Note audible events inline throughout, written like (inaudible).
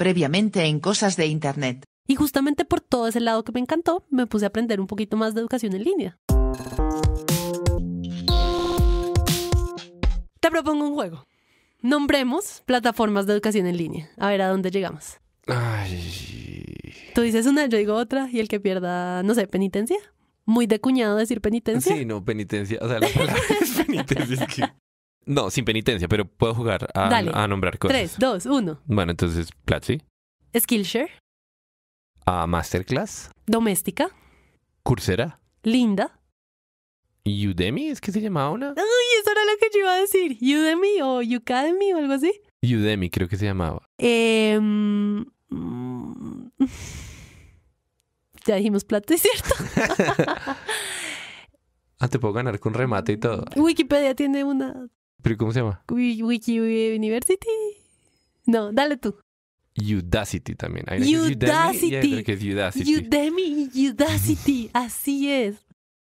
previamente en cosas de Internet. Y justamente por todo ese lado que me encantó, me puse a aprender un poquito más de educación en línea. Te propongo un juego. Nombremos plataformas de educación en línea. A ver a dónde llegamos. Tú dices una, yo digo otra, y el que pierda, no sé, penitencia. Muy de cuñado decir penitencia. Sí, no, penitencia. O sea, la (laughs) penitencia. Es que... No, sin penitencia, pero puedo jugar a, nombrar cosas. Tres, dos, uno. Bueno, entonces, Platzi. Skillshare. A Masterclass. Doméstica. Coursera. Linda. Udemy, ¿es que se llamaba una? Ay, eso era lo que yo iba a decir. Udemy o Ucademy o algo así. Udemy, creo que se llamaba. Eh, (laughs) ya dijimos Platzi, ¿cierto? (laughs) ah, te puedo ganar con remate y todo. Wikipedia tiene una ¿Pero cómo se llama? Wiki University. No, dale tú. Udacity también. Udacity. Udacity. Udemy y Udacity. (laughs) Así es.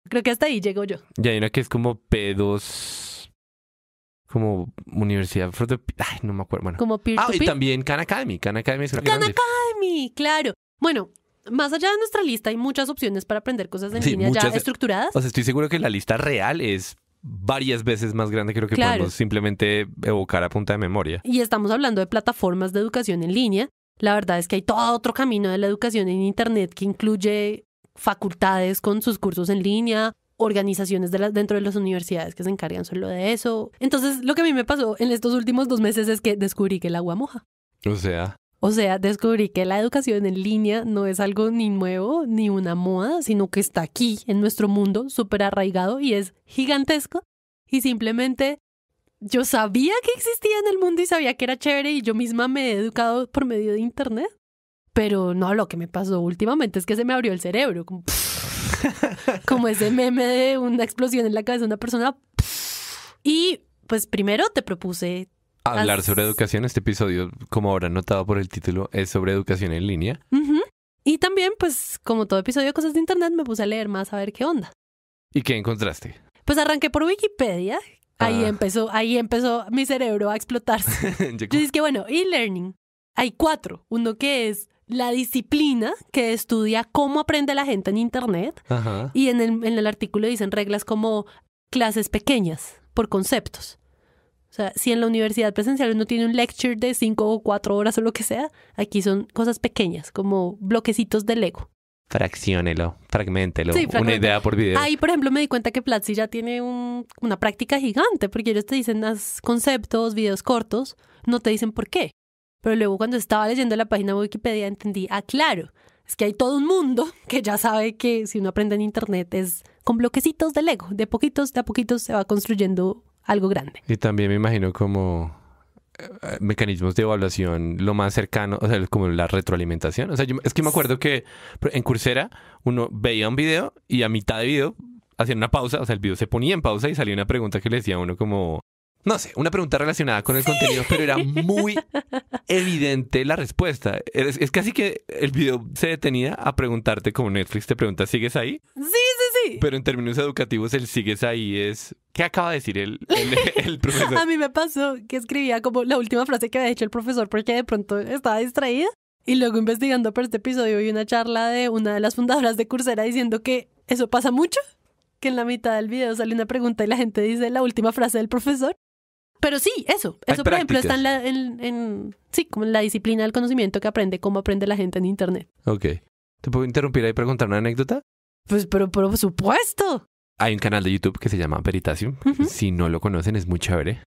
Creo que hasta ahí llego yo. Y hay una que es como P2. Como Universidad. Ay, no me acuerdo. Bueno. Como peer Ah, y también Khan Academy. Khan Academy es una Khan Academy, claro. Bueno, más allá de nuestra lista hay muchas opciones para aprender cosas en línea ya estructuradas. O sea, estoy seguro que la lista real es varias veces más grande creo que podemos simplemente evocar a punta de memoria. Y estamos hablando de plataformas de educación en línea. La verdad es que hay todo otro camino de la educación en Internet que incluye facultades con sus cursos en línea, organizaciones dentro de las universidades que se encargan solo de eso. Entonces, lo que a mí me pasó en estos últimos dos meses es que descubrí que el agua moja. O sea. O sea, descubrí que la educación en línea no es algo ni nuevo ni una moda, sino que está aquí en nuestro mundo súper arraigado y es gigantesco. Y simplemente yo sabía que existía en el mundo y sabía que era chévere y yo misma me he educado por medio de Internet. Pero no, lo que me pasó últimamente es que se me abrió el cerebro, como, (laughs) ese meme de una explosión en la cabeza de una persona. Y pues primero te propuse hablar sobre educación. Este episodio, como habrán notado por el título, es sobre educación en línea. Y también, pues, como todo episodio de cosas de internet, me puse a leer más a ver qué onda. ¿Y qué encontraste? Pues arranqué por Wikipedia. Ahí ah. empezó, ahí empezó mi cerebro a explotarse. (laughs) Yo que bueno, e-learning. Hay cuatro. Uno que es la disciplina que estudia cómo aprende la gente en Internet. Y en el, en el artículo dicen reglas como clases pequeñas por conceptos. O sea, si en la universidad presencial uno tiene un lecture de cinco o cuatro horas o lo que sea, aquí son cosas pequeñas, como bloquecitos de Lego. Fraccionelo, fragmentelo, una idea por video. Ahí, por ejemplo, me di cuenta que Platzi ya tiene una práctica gigante, porque ellos te dicen haz conceptos, videos cortos, no te dicen por qué. Pero luego cuando estaba leyendo la página de Wikipedia entendí, ah, claro, es que hay todo un mundo (laughs) que ya sabe que si uno aprende en Internet es con bloquecitos de Lego, de poquitos, de a poquitos se va construyendo algo grande. Y también me imagino como eh, eh, mecanismos de evaluación lo más cercano, o sea, como la retroalimentación. O sea, es que me acuerdo que en Coursera uno veía un video y a mitad de video hacían una pausa, o sea, el video se ponía en pausa y salía una pregunta que le decía a uno como, no sé, una pregunta relacionada con el contenido, pero era muy (laughs) evidente la respuesta. Es, es, casi que el video se detenía a preguntarte como Netflix te pregunta, ¿sigues ahí? Sí, sí, pero en términos educativos, él sigues ahí es. ¿Qué acaba de decir (laughs) el, profesor? a mí me pasó que escribía como la última frase que había dicho el profesor porque de pronto estaba distraída. Y luego investigando por este episodio vi una charla de una de las fundadoras de Coursera diciendo que eso pasa mucho, que en la mitad del video sale una pregunta y la gente dice la última frase del profesor. Pero sí, eso. eso, por ejemplo, está en, sí, como en la disciplina del conocimiento que aprende, cómo aprende la gente en Internet. Ok. ¿Te puedo interrumpir ahí y preguntar una anécdota? Pues, pero por supuesto. Hay un canal de YouTube que se llama Veritasium. Si no lo conocen, es muy chévere.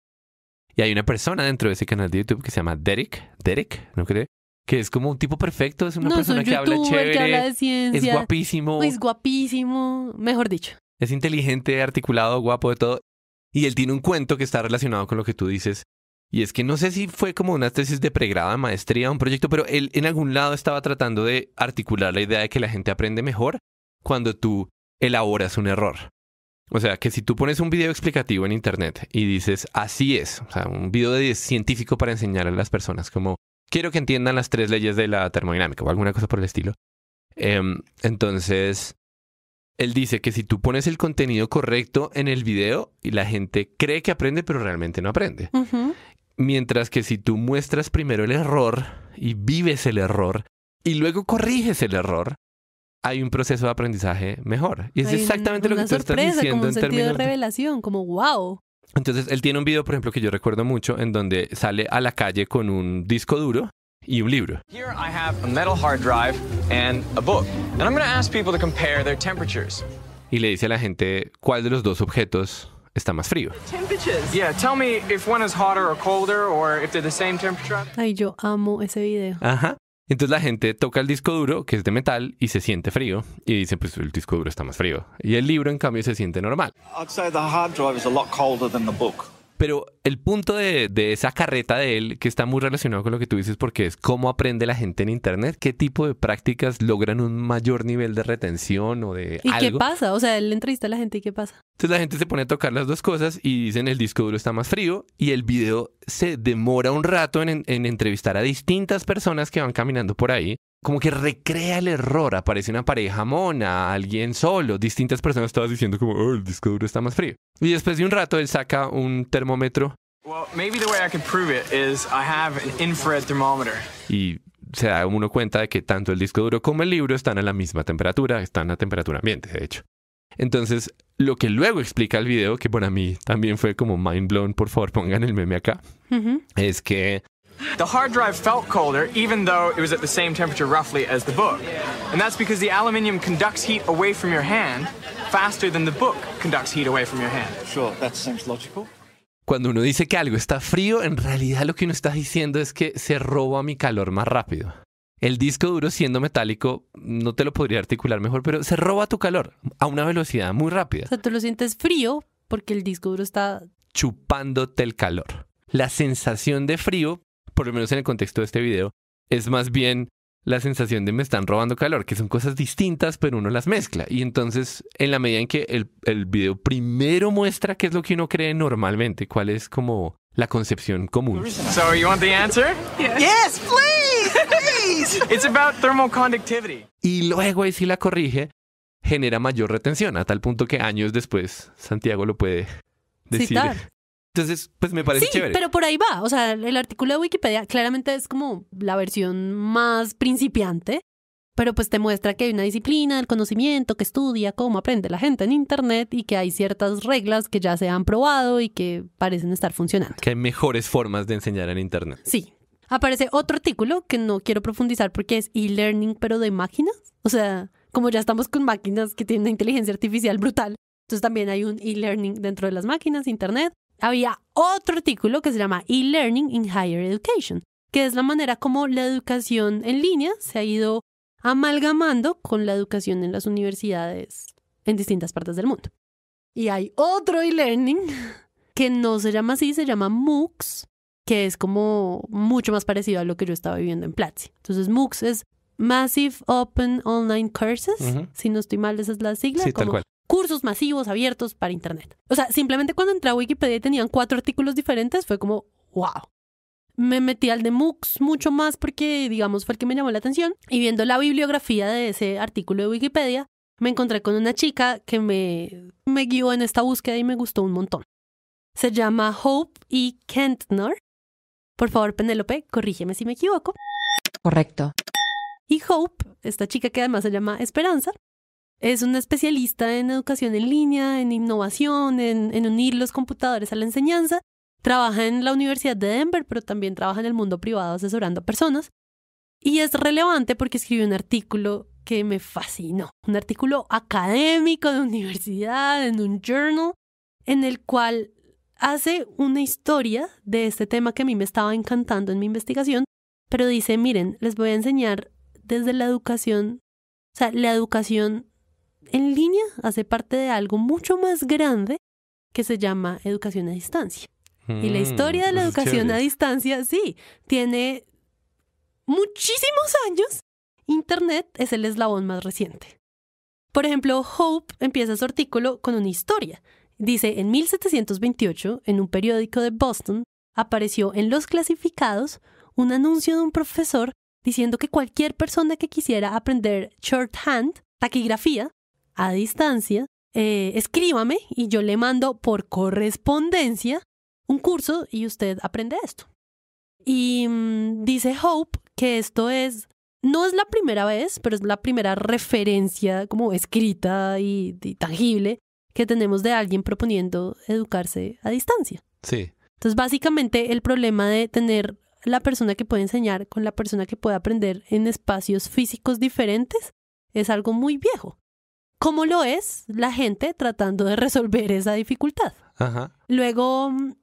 Y hay una persona dentro de ese canal de YouTube que se llama Derek. Derek, ¿no cree? Que es como un tipo perfecto, es una persona que habla chévere. Que habla de ciencia, es guapísimo. Es guapísimo, mejor dicho. Es inteligente, articulado, guapo de todo. Y él tiene un cuento que está relacionado con lo que tú dices. Y es que no sé si fue como una tesis de pregrado, maestría, un proyecto, pero él en algún lado estaba tratando de articular la idea de que la gente aprende mejor cuando tú elaboras un error. O sea, que si tú pones un video explicativo en internet y dices, así es, o sea, un video científico para enseñar a las personas, como quiero que entiendan las tres leyes de la termodinámica o alguna cosa por el estilo. Em, entonces, él dice que si tú pones el contenido correcto en el video y la gente cree que aprende, pero realmente no aprende. Mientras que si tú muestras primero el error y vives el error y luego corriges el error, hay un proceso de aprendizaje mejor. Y es exactamente lo que tú estás diciendo como un en sentido términos de revelación, como wow. Entonces, él tiene un video, por ejemplo, que yo recuerdo mucho, en donde sale a la calle con un disco duro y un libro. Y le dice a la gente cuál de los dos objetos está más frío. Ay, yo amo ese video. Ajá. Entonces la gente toca el disco duro, que es de metal, y se siente frío. Y dicen, pues el disco duro está más frío. Y el libro, en cambio, se siente normal. Pero el punto de, esa carreta de él, que está muy relacionado con lo que tú dices, porque es cómo aprende la gente en Internet, qué tipo de prácticas logran un mayor nivel de retención o de... ¿Y qué pasa? O sea, él entrevista a la gente y qué pasa. Entonces la gente se pone a tocar las dos cosas y dicen el disco duro está más frío y el video se demora un rato en, entrevistar a distintas personas que van caminando por ahí. Como que recrea el error, aparece una pareja mona, alguien solo, distintas personas todas diciendo como oh, el disco duro está más frío. Y después de un rato él saca un termómetro. Y se da uno cuenta de que tanto el disco duro como el libro están a la misma temperatura, están a temperatura ambiente, de hecho. Entonces, lo que luego explica el video, que para mí también fue como mind blown, por favor pongan el meme acá, uh -huh. es que The hard drive felt colder even though it was at the same temperature roughly as the book. And that's because the aluminium conducts heat away from your hand faster than the book conducts heat away from your hand. Sure, that seems logical. Cuando uno dice que algo está frío, en realidad lo que uno está diciendo es que se roba mi calor más rápido. El disco duro siendo metálico, no te lo podría articular mejor, pero se roba tu calor a una velocidad muy rápida. O sea, tú lo sientes frío porque el disco duro está... Chupándote el calor. La sensación de frío, por lo menos en el contexto de este video, es más bien la sensación de me están robando calor, que son cosas distintas, pero uno las mezcla. Y entonces, en la medida en que el, el video primero muestra qué es lo que uno cree normalmente, cuál es como la concepción común. Y luego, y si la corrige, genera mayor retención, a tal punto que años después Santiago lo puede decir. Entonces, pues me parece sí, chévere. Pero por ahí va. O sea, el artículo de Wikipedia claramente es como la versión más principiante pero pues te muestra que hay una disciplina del conocimiento que estudia cómo aprende la gente en Internet y que hay ciertas reglas que ya se han probado y que parecen estar funcionando. Que hay mejores formas de enseñar en Internet. Sí. Aparece otro artículo que no quiero profundizar porque es e-learning pero de máquinas. O sea, como ya estamos con máquinas que tienen inteligencia artificial brutal, entonces también hay un e-learning dentro de las máquinas, Internet. Había otro artículo que se llama e-learning in higher education, que es la manera como la educación en línea se ha ido amalgamando con la educación en las universidades en distintas partes del mundo. Y hay otro e-learning (laughs) que no se llama así, se llama MOOCs, que es como mucho más parecido a lo que yo estaba viviendo en Platzi. Entonces, MOOCs es Massive Open Online Courses, si no estoy mal, esa es la sigla. Sí, como Cursos masivos abiertos para Internet. O sea, simplemente cuando entré a Wikipedia y tenían cuatro artículos diferentes, fue como, wow me metí al de MOOCs mucho más porque, digamos, fue el que me llamó la atención. Y viendo la bibliografía de ese artículo de Wikipedia, me encontré con una chica que me, me guió en esta búsqueda y me gustó un montón. Se llama Hope E. Kentner. Por favor, Penélope, corrígeme si me equivoco. Correcto. Y Hope, esta chica que además se llama Esperanza, es una especialista en educación en línea, en innovación, en unir los computadores a la enseñanza Trabaja en la Universidad de Denver, pero también trabaja en el mundo privado asesorando a personas. Y es relevante porque escribió un artículo que me fascinó, un artículo académico de universidad, en un journal, en el cual hace una historia de este tema que a mí me estaba encantando en mi investigación, pero dice, miren, les voy a enseñar desde la educación, o sea, la educación en línea hace parte de algo mucho más grande que se llama educación a distancia y la historia de la mm, educación a distancia, sí, tiene muchísimos años. Internet es el eslabón más reciente. Por ejemplo, Hope empieza su artículo con una historia. Dice, en 1728, en un periódico de Boston, apareció en los clasificados un anuncio de un profesor diciendo que cualquier persona que quisiera aprender shorthand, taquigrafía, a distancia, eh, escríbame y yo le mando por correspondencia un curso y usted aprende esto. Y mm, dice Hope que esto es, no es la primera vez, pero es la primera referencia como escrita y, y tangible que tenemos de alguien proponiendo educarse a distancia. Sí. Entonces, básicamente el problema de tener la persona que puede enseñar con la persona que puede aprender en espacios físicos diferentes es algo muy viejo. ¿Cómo lo es la gente tratando de resolver esa dificultad? Ajá. Luego mm,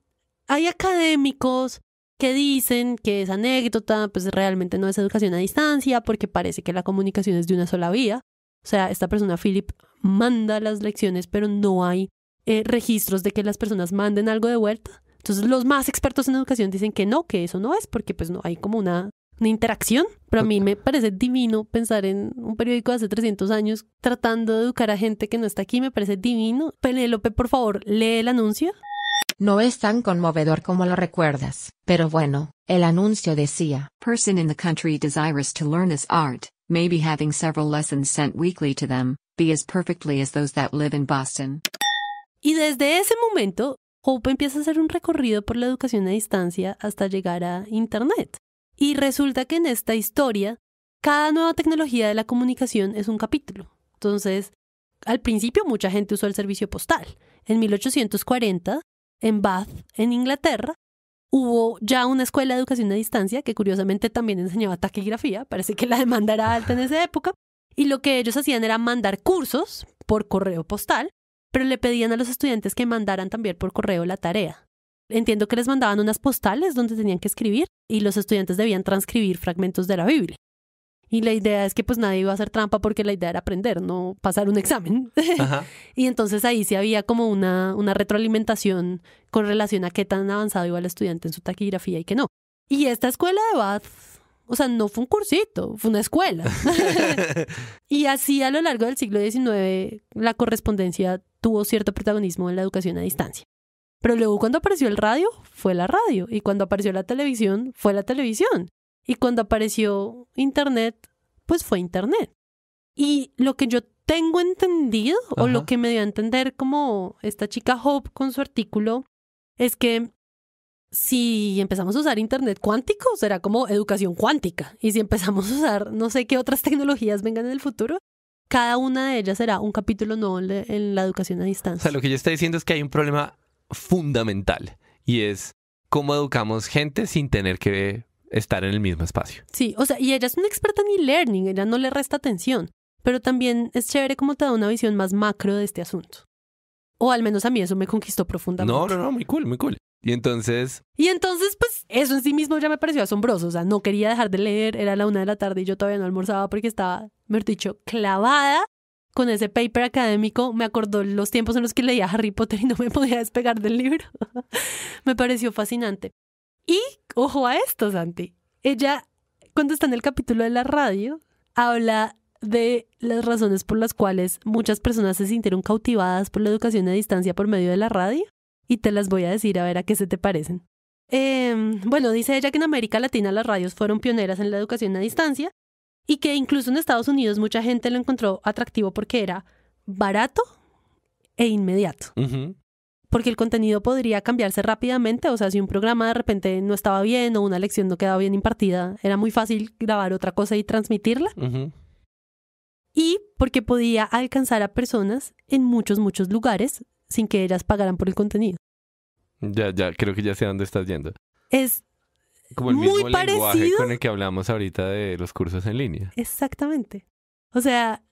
hay académicos que dicen que esa anécdota pues realmente no es educación a distancia porque parece que la comunicación es de una sola vía. O sea, esta persona, Philip, manda las lecciones, pero no hay eh, registros de que las personas manden algo de vuelta. Entonces, los más expertos en educación dicen que no, que eso no es, porque pues no hay como una, interacción. Pero a mí me parece divino pensar en un periódico de hace 300 años tratando de educar a gente que no está aquí, me parece divino. Penélope, por favor, lee el anuncio. No es tan conmovedor como lo recuerdas, pero bueno, el anuncio decía. Person in the country desirous to learn this art, having several lessons sent weekly to them, be as perfectly as those that live in Boston. Y desde ese momento, Hope empieza a hacer un recorrido por la educación a distancia hasta llegar a Internet. Y resulta que en esta historia, cada nueva tecnología de la comunicación es un capítulo. Entonces, al principio mucha gente usó el servicio postal. En 1840, en Bath, en Inglaterra, hubo ya una escuela de educación a distancia que curiosamente también enseñaba taquigrafía, parece que la demanda era alta en esa época, y lo que ellos hacían era mandar cursos por correo postal, pero le pedían a los estudiantes que mandaran también por correo la tarea. Entiendo que les mandaban unas postales donde tenían que escribir y los estudiantes debían transcribir fragmentos de la Biblia. Y la idea es que pues nadie iba a hacer trampa porque la idea era aprender, no pasar un examen. (laughs) y entonces ahí sí había como una, una retroalimentación con relación a qué tan avanzado iba el estudiante en su taquigrafía y qué no. Y esta escuela de Bath o sea, no fue un cursito, fue una escuela. (laughs) y así a lo largo del siglo XIX la correspondencia tuvo cierto protagonismo en la educación a distancia. Pero luego cuando apareció el radio, fue la radio. Y cuando apareció la televisión, fue la televisión. Y cuando apareció Internet, pues fue Internet. Y lo que yo tengo entendido, o lo que me dio a entender como esta chica Hope con su artículo, es que si empezamos a usar Internet cuántico, será como educación cuántica. Y si empezamos a usar no sé qué otras (laughs) tecnologías vengan en el futuro, cada una de ellas será un capítulo nuevo en la educación a distancia. O sea, lo que yo estoy diciendo es que hay un problema fundamental y es cómo educamos gente sin tener que estar en el mismo espacio. Sí, o sea, y ella es una experta en e-learning, ella no le resta atención, pero también es chévere como te da una visión más macro de este asunto. O al menos a mí eso me conquistó profundamente. No, no, no, muy cool, muy cool. Y entonces... Y entonces, pues eso en sí mismo ya me pareció asombroso, o sea, no quería dejar de leer, era la una de la tarde y yo todavía no almorzaba porque estaba, mejor dicho, clavada con ese paper académico me acordó los tiempos en los que leía Harry Potter y no me podía despegar del libro. (laughs) me pareció fascinante. Y, ojo a esto, Santi, ella, cuando está en el capítulo de la radio, habla de las razones por las cuales muchas personas se sintieron cautivadas por la educación a distancia por medio de la radio y te las voy a decir a ver a qué se te parecen. Em, bueno, dice ella que en América Latina las radios fueron pioneras en la educación a distancia y que incluso en Estados Unidos mucha gente lo encontró atractivo porque era barato e inmediato porque el contenido podría cambiarse rápidamente, o sea, si un programa de repente no estaba bien o una lección no quedaba bien impartida, era muy fácil grabar otra cosa y transmitirla. Y porque podía alcanzar a personas en muchos, muchos lugares sin que ellas pagaran por el contenido. Ya, ya, creo que ya sé a dónde estás yendo. Es como el lenguaje con el que hablamos ahorita de los cursos en línea. Exactamente. O sea,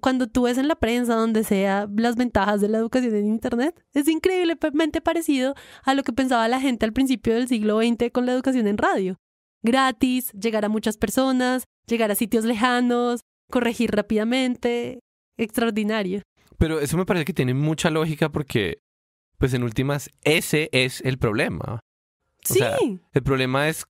cuando tú ves en la prensa, donde sea, las ventajas de la educación en Internet, es increíblemente parecido a lo que pensaba la gente al principio del siglo XX con la educación en radio. Gratis, llegar a muchas personas, llegar a sitios lejanos, corregir rápidamente, extraordinario. Pero eso me parece que tiene mucha lógica porque, pues en últimas, ese es el problema. sí. el problema es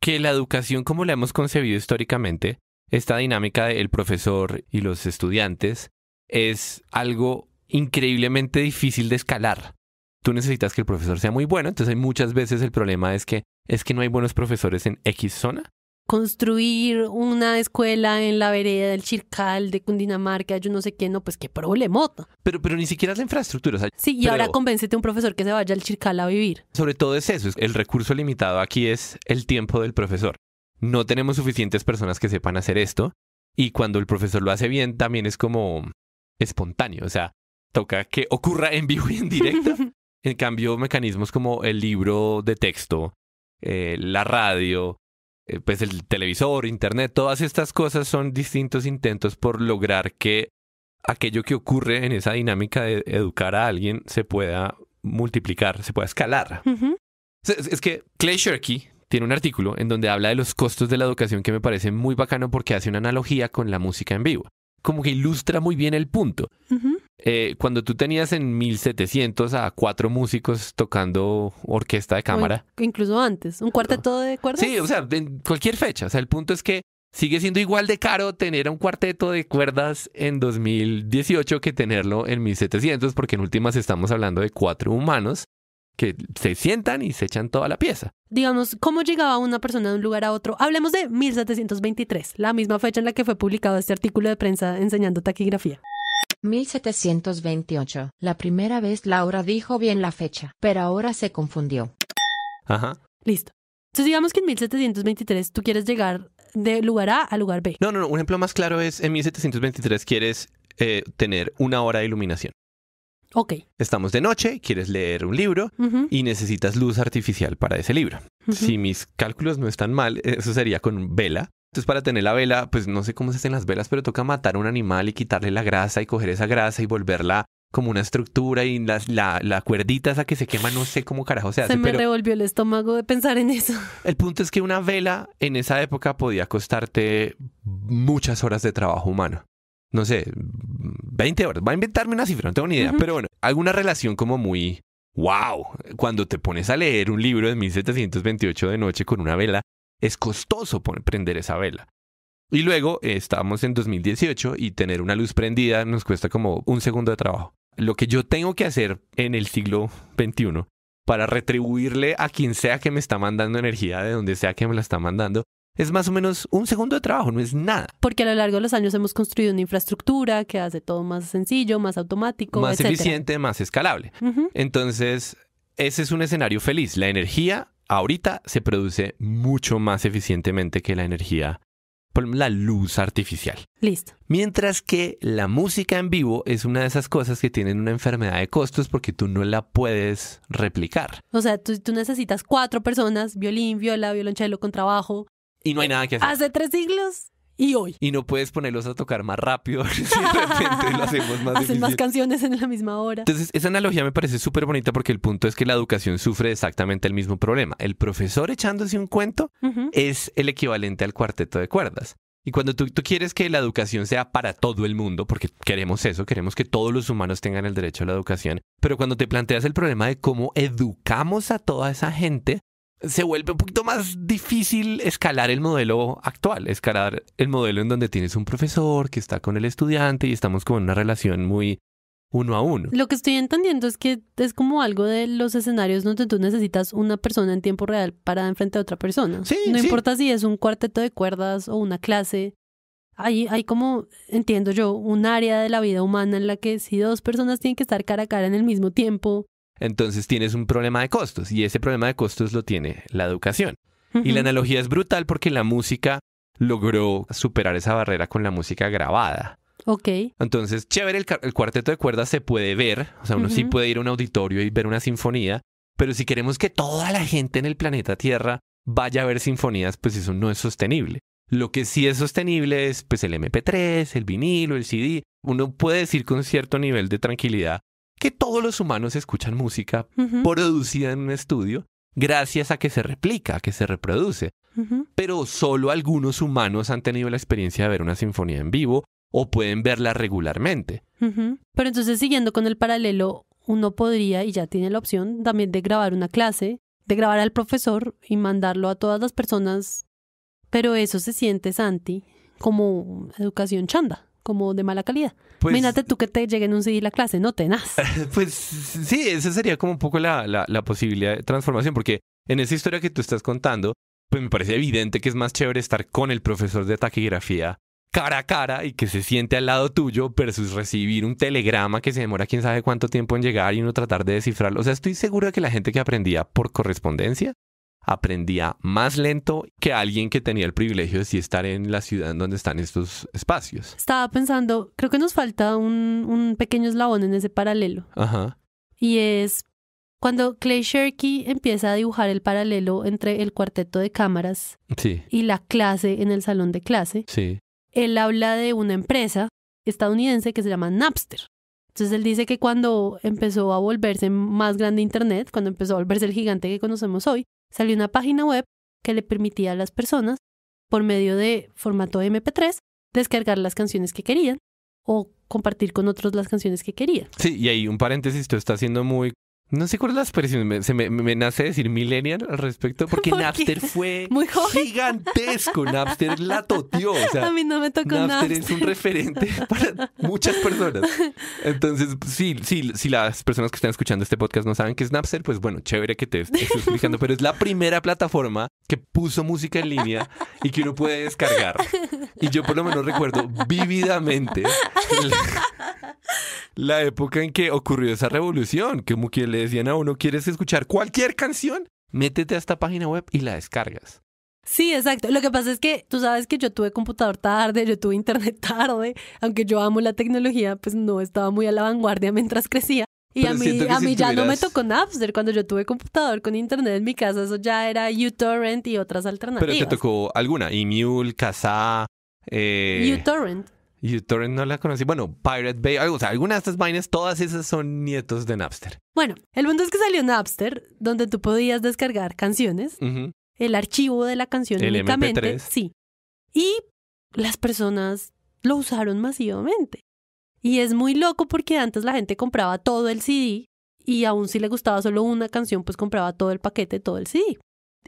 que la educación como la hemos concebido históricamente esta dinámica del profesor y los estudiantes es algo increíblemente difícil de escalar. Tú necesitas que el profesor sea muy bueno, entonces hay muchas veces el problema es que es que no hay buenos profesores en X zona. Construir una escuela en la vereda del Chircal de Cundinamarca, yo no sé qué, no, pues qué problemota. Pero, pero ni siquiera es la infraestructura. sí, y ahora convéncete a un profesor que se vaya al Chircal a vivir. Sobre todo es eso, el recurso limitado aquí es el tiempo del profesor no tenemos suficientes personas que sepan hacer esto. Y cuando el profesor lo hace bien, también es como espontáneo. O sea, toca que ocurra en vivo y en directo. (laughs) en cambio, mecanismos como el libro de texto, eh, la radio, eh, pues el televisor, internet, todas estas cosas son distintos intentos por lograr que aquello que ocurre en esa dinámica de educar a alguien se pueda multiplicar, se pueda escalar. es, que Clay Shirky, tiene un artículo en donde habla de los costos de la educación que me parece muy bacano porque hace una analogía con la música en vivo. Como que ilustra muy bien el punto. Eh, cuando tú tenías en 1700 a cuatro músicos tocando orquesta de cámara. incluso antes, un cuarteto de cuerdas. Sí, o sea, en cualquier fecha. O sea, el punto es que sigue siendo igual de caro tener un cuarteto de cuerdas en 2018 que tenerlo en 1700, porque en últimas estamos hablando de cuatro humanos que se sientan y se echan toda la pieza. Digamos, ¿cómo llegaba una persona de un lugar a otro? Hablemos de 1723, la misma fecha en la que fue publicado este artículo de prensa enseñando taquigrafía. 1728. La primera vez Laura dijo bien la fecha, pero ahora se confundió. Ajá. Listo. Entonces digamos que en 1723 tú quieres llegar de lugar A a lugar B. No, no, no. Un ejemplo más claro es en 1723 quieres eh, tener una hora de iluminación. Ok. Estamos de noche, quieres leer un libro y necesitas luz artificial para ese libro. Si mis cálculos no están mal, eso sería con vela. Entonces para tener la vela, pues no sé cómo se hacen las velas, pero toca matar a un animal y quitarle la grasa y coger esa grasa y volverla como una estructura y la, la, cuerdita esa que se quema, no sé cómo carajo se hace. Se me revolvió el estómago de pensar en eso. El punto es que una vela en esa época podía costarte muchas horas de trabajo humano no sé, 20 horas. Va a inventarme una cifra, no tengo ni idea. Pero bueno, alguna relación como muy wow. Cuando te pones a leer un libro de 1728 de noche con una vela, es costoso prender esa vela. Y luego eh, estamos en 2018 y tener una luz prendida nos cuesta como un segundo de trabajo. Lo que yo tengo que hacer en el siglo XXI para retribuirle a quien sea que me está mandando energía, de donde sea que me la está mandando, es más o menos un segundo de trabajo, no es nada. Porque a lo largo de los años hemos construido una infraestructura que hace todo más sencillo, más automático. Más eficiente, más escalable. Entonces, ese es un escenario feliz. La energía ahorita se produce mucho más eficientemente que la energía por la luz artificial. Listo. Mientras que la música en vivo es una de esas cosas que tienen una enfermedad de costos porque tú no la puedes replicar. O sea, tú, necesitas cuatro personas, violín, viola, violonchelo, trabajo y no hay nada que hacer. Hace tres siglos y hoy. Y no puedes ponerlos a tocar más rápido (laughs) hacemos más más canciones en la misma hora. Entonces, esa analogía me parece súper bonita porque el punto es que la educación sufre exactamente el mismo problema. El profesor echándose un cuento es el equivalente al cuarteto de cuerdas. Y cuando tú, quieres que la educación sea para todo el mundo, porque queremos eso, queremos que todos los humanos tengan el derecho a la educación, pero cuando te planteas el problema de cómo educamos a toda esa gente, se vuelve un poquito más difícil escalar el modelo actual, escalar el modelo en donde tienes un profesor que está con el estudiante y estamos con una relación muy uno a uno. Lo que estoy entendiendo es que es como algo de los escenarios donde tú necesitas una persona en tiempo real para enfrente a otra persona. no importa si es un cuarteto de cuerdas o una clase. Hay, hay como, entiendo yo, un área de la vida humana en la que si dos personas tienen que estar cara a cara en el mismo tiempo, entonces tienes un problema de costos y ese problema de costos lo tiene la educación. Y la analogía es brutal porque la música logró superar esa barrera con la música grabada. Ok. Entonces, chévere, el, cuarteto de cuerdas se puede ver, o sea, uno sí puede ir a un auditorio y ver una sinfonía, pero si queremos que toda la gente en el planeta Tierra vaya a ver sinfonías, pues eso no es sostenible. Lo que sí es sostenible es pues el MP3, el vinilo, el CD. Uno puede decir con cierto nivel de tranquilidad, que todos los humanos escuchan música producida en un estudio gracias a que se replica, a que se reproduce. Pero solo algunos humanos han tenido la experiencia de ver una sinfonía en vivo o pueden verla regularmente. Pero entonces siguiendo con el paralelo, uno podría y ya tiene la opción también de grabar una clase, de grabar al profesor y mandarlo a todas las personas. Pero eso se siente, Santi, como educación chanda como de mala calidad. Pues Imagínate tú que te lleguen un CD la clase, no tenaz. (laughs) Pues sí, esa sería como un poco la, la, la posibilidad de transformación, porque en esa historia que tú estás contando, pues me parece evidente que es más chévere estar con el profesor de taquigrafía cara a cara y que se siente al lado tuyo versus recibir un telegrama que se demora quién sabe cuánto tiempo en llegar y uno tratar de descifrarlo. O sea, estoy seguro de que la gente que aprendía por correspondencia aprendía más lento que alguien que tenía el privilegio de estar en la ciudad donde están estos espacios. Estaba pensando, creo que nos falta un, pequeño eslabón en ese paralelo. Ajá. Y es cuando Clay Shirky empieza a dibujar el paralelo entre el cuarteto de cámaras y la clase en el salón de clase. Sí. Él habla de una empresa estadounidense que se llama Napster. Entonces él dice que cuando empezó a volverse más grande Internet, cuando empezó a volverse el gigante que conocemos hoy, salió una página web que le permitía a las personas, por medio de formato MP3, descargar las canciones que querían o compartir con otros las canciones que querían. Sí, y ahí un paréntesis, esto está siendo muy no sé cuál es la expresión, se me, nace decir millennial al respecto, (laughs) porque Napster fue (laughs) gigantesco, Napster la toteó. O sea, (laughs) a mí no me tocó Napster. es un referente para muchas personas. Entonces, pues, sí, sí, si las personas que están escuchando este podcast no saben qué es Napster, pues bueno, chévere que te estés explicando, pero es la primera plataforma que puso música en línea y que uno puede descargar. Y yo por lo menos recuerdo vívidamente la, época en que ocurrió esa revolución, que como que decían a uno, ¿quieres escuchar cualquier canción? Métete a esta página web y la descargas. Sí, exacto. Lo que pasa es que tú sabes que yo tuve computador tarde, yo tuve internet (laughs) tarde, aunque yo amo la tecnología, pues no estaba muy a la vanguardia mientras crecía. Y a mí, a mí ya no me tocó Napster. Cuando yo tuve computador con internet en mi casa, eso ya era uTorrent y otras alternativas. Pero te tocó alguna, Emule, Kazaa. Eh... uTorrent. Y torrent no la conocí. Bueno, Pirate Bay, o sea, algunas de estas vainas, todas esas son nietos de Napster. Bueno, el mundo es que salió Napster, donde tú podías descargar canciones, el archivo de la canción el únicamente. 3 Sí. Y las personas lo usaron masivamente. Y es muy loco porque antes la gente compraba todo el CD y aún si le gustaba solo una canción, pues compraba todo el paquete, todo el CD.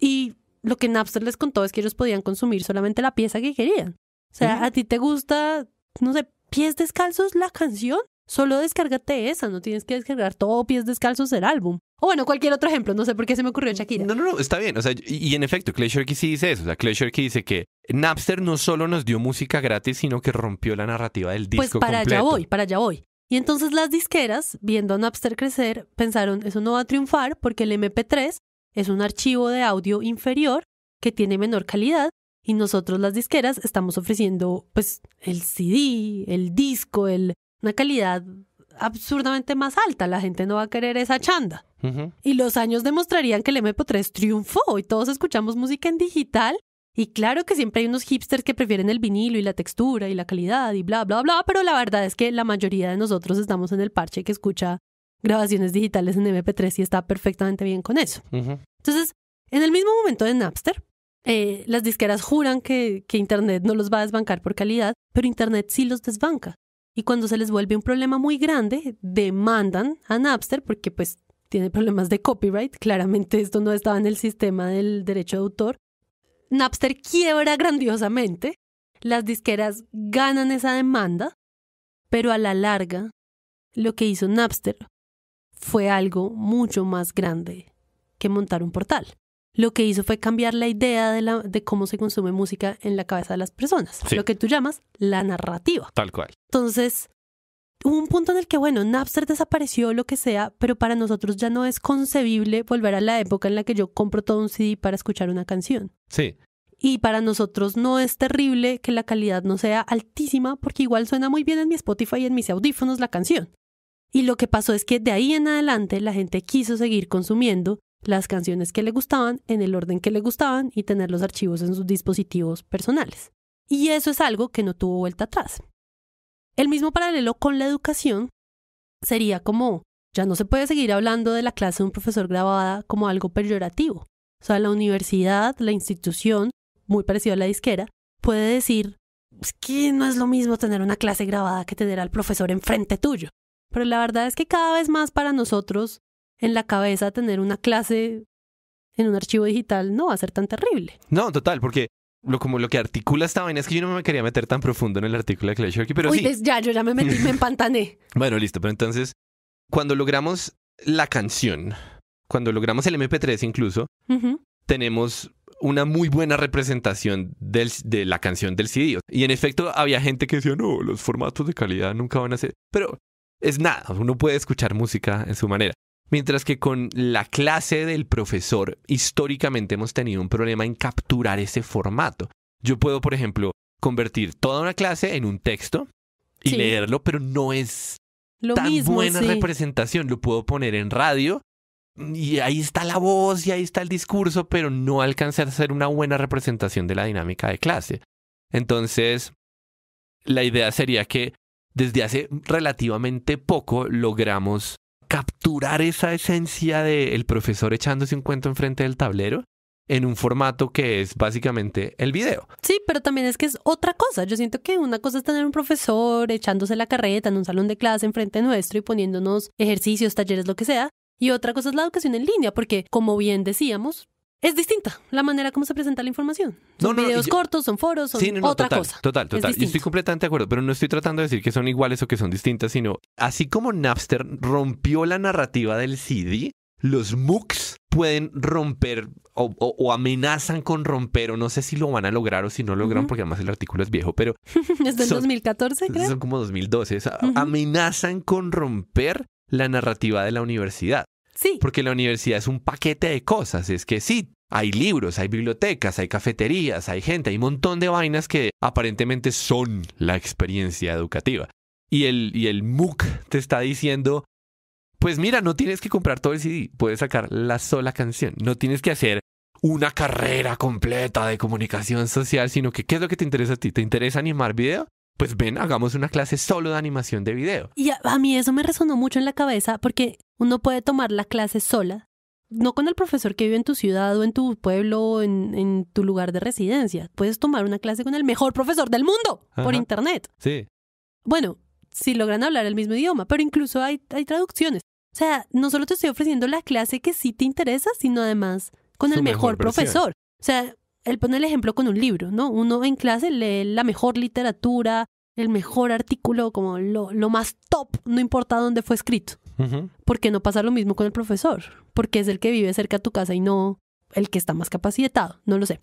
Y lo que Napster les contó es que ellos podían consumir solamente la pieza que querían. O sea, a ti te gusta no sé, pies descalzos la canción. Solo descárgate esa, no tienes que descargar todo pies descalzos el álbum. O bueno, cualquier otro ejemplo, no sé por qué se me ocurrió Shakira. No, no, no, está bien. O sea, y, en efecto, Clay Shirky sí dice eso. O sea, Clay Shirky dice que Napster no solo nos dio música gratis, sino que rompió la narrativa del pues disco. Pues para allá voy, para allá voy. Y entonces las disqueras, viendo a Napster crecer, pensaron, eso no va a triunfar porque el MP3 es un archivo de audio inferior que tiene menor calidad y nosotros las disqueras estamos ofreciendo pues el CD, el disco, el, una calidad absurdamente más alta. La gente no va a querer esa chanda. Y los años demostrarían que el MP3 triunfó y todos escuchamos música en digital. Y claro que siempre hay unos hipsters que prefieren el vinilo y la textura y la calidad y bla, bla, bla, pero la verdad es que la mayoría de nosotros estamos en el parche que escucha grabaciones digitales en MP3 y está perfectamente bien con eso. Entonces, en el mismo momento de Napster, eh, las disqueras juran que, que Internet no los va a desbancar por calidad, pero Internet sí los desbanca. Y cuando se les vuelve un problema muy grande, demandan a Napster porque pues tiene problemas de copyright. Claramente esto no estaba en el sistema del derecho de autor. Napster quiebra grandiosamente. Las disqueras ganan esa demanda, pero a la larga lo que hizo Napster fue algo mucho más grande que montar un portal lo que hizo fue cambiar la idea de, cómo se consume música en la cabeza de las personas, lo que tú llamas la narrativa. Tal cual. Entonces, hubo un punto en el que, bueno, Napster desapareció, lo que sea, pero para nosotros ya no es concebible volver a la época en la que yo compro todo un CD para escuchar una canción. Sí. Y para nosotros no es terrible que la calidad no sea altísima, porque igual suena muy bien en mi Spotify y en mis audífonos la canción. Y lo que pasó es que de ahí en adelante la gente quiso seguir consumiendo las canciones que le gustaban en el orden que le gustaban y tener los archivos en sus dispositivos personales. Y eso es algo que no tuvo vuelta atrás. El mismo paralelo con la educación sería como, ya no se puede seguir hablando de la clase de un profesor grabada como algo peyorativo. O sea, la universidad, la institución, muy parecido a la disquera, puede decir, es que no es lo mismo tener una clase grabada que tener al profesor enfrente tuyo. Pero la verdad es que cada vez más para nosotros en la cabeza tener una clase en un archivo digital no va a ser tan terrible. No, total, porque lo, como lo que articula esta vaina es que yo no me quería meter tan profundo en el artículo de Clay pero Uy, ya, yo ya me metí, me (laughs) empantané. bueno, listo, pero entonces, cuando logramos la canción, cuando logramos el MP3 incluso, tenemos una muy buena representación de la canción del CD. Y en efecto, había gente que decía, no, los formatos de calidad nunca van a ser. Pero es nada, uno puede escuchar música en su manera. Mientras que con la clase del profesor, históricamente hemos tenido un problema en capturar ese formato. Yo puedo, por ejemplo, convertir toda una clase en un texto y leerlo, pero no es tan buena representación. Lo puedo poner en radio y ahí está la voz y ahí está el discurso, pero no alcanza a ser una buena representación de la dinámica de clase. Entonces, la idea sería que desde hace relativamente poco logramos capturar esa esencia del profesor echándose un cuento enfrente del tablero en un formato que es básicamente el video. Sí, pero también es que es otra cosa. Yo siento que una cosa es tener un profesor echándose la carreta en un salón de clase enfrente nuestro y poniéndonos ejercicios, talleres, lo que sea. Y otra cosa es la educación en línea, porque como bien decíamos, es distinta la manera como se presenta la información. Son videos cortos, son foros, son otra cosa. Total, total. yo estoy completamente de acuerdo, pero no estoy tratando de decir que son iguales o que son distintas, sino así como Napster rompió la narrativa del CD, los MOOCs pueden romper o, amenazan con romper, o no sé si lo van a lograr o si no logran, porque además el artículo es viejo, pero... (laughs) es del 2014, creo. Son como 2012. Amenazan con romper la narrativa de la universidad. Sí. Porque la universidad es un paquete de cosas. Es que sí, hay libros, hay bibliotecas, hay cafeterías, hay gente, hay un montón de vainas que aparentemente son la experiencia educativa. Y el, y el MOOC te está diciendo, pues mira, no tienes que comprar todo el CD, puedes sacar la sola canción, no tienes que hacer una carrera completa de comunicación social, sino que ¿qué es lo que te interesa a ti? ¿Te interesa animar video? pues ven, hagamos una clase solo de animación de video. Y a, mí eso me resonó mucho en la cabeza porque uno puede tomar la clase sola, no con el profesor que vive en tu ciudad o en tu pueblo o en, tu lugar de residencia. Puedes tomar una clase con el mejor profesor del mundo por internet. Sí. Bueno, si logran hablar el mismo idioma, pero incluso hay, traducciones. O sea, no solo te estoy ofreciendo la clase que sí te interesa, sino además con el mejor profesor. O sea, él pone el ejemplo con un libro, ¿no? Uno en clase lee la mejor literatura, el mejor artículo, como lo, más top, no importa dónde fue escrito. porque ¿Por qué no pasa lo mismo con el profesor? Porque es el que vive cerca de tu casa y no el que está más capacitado, no lo sé.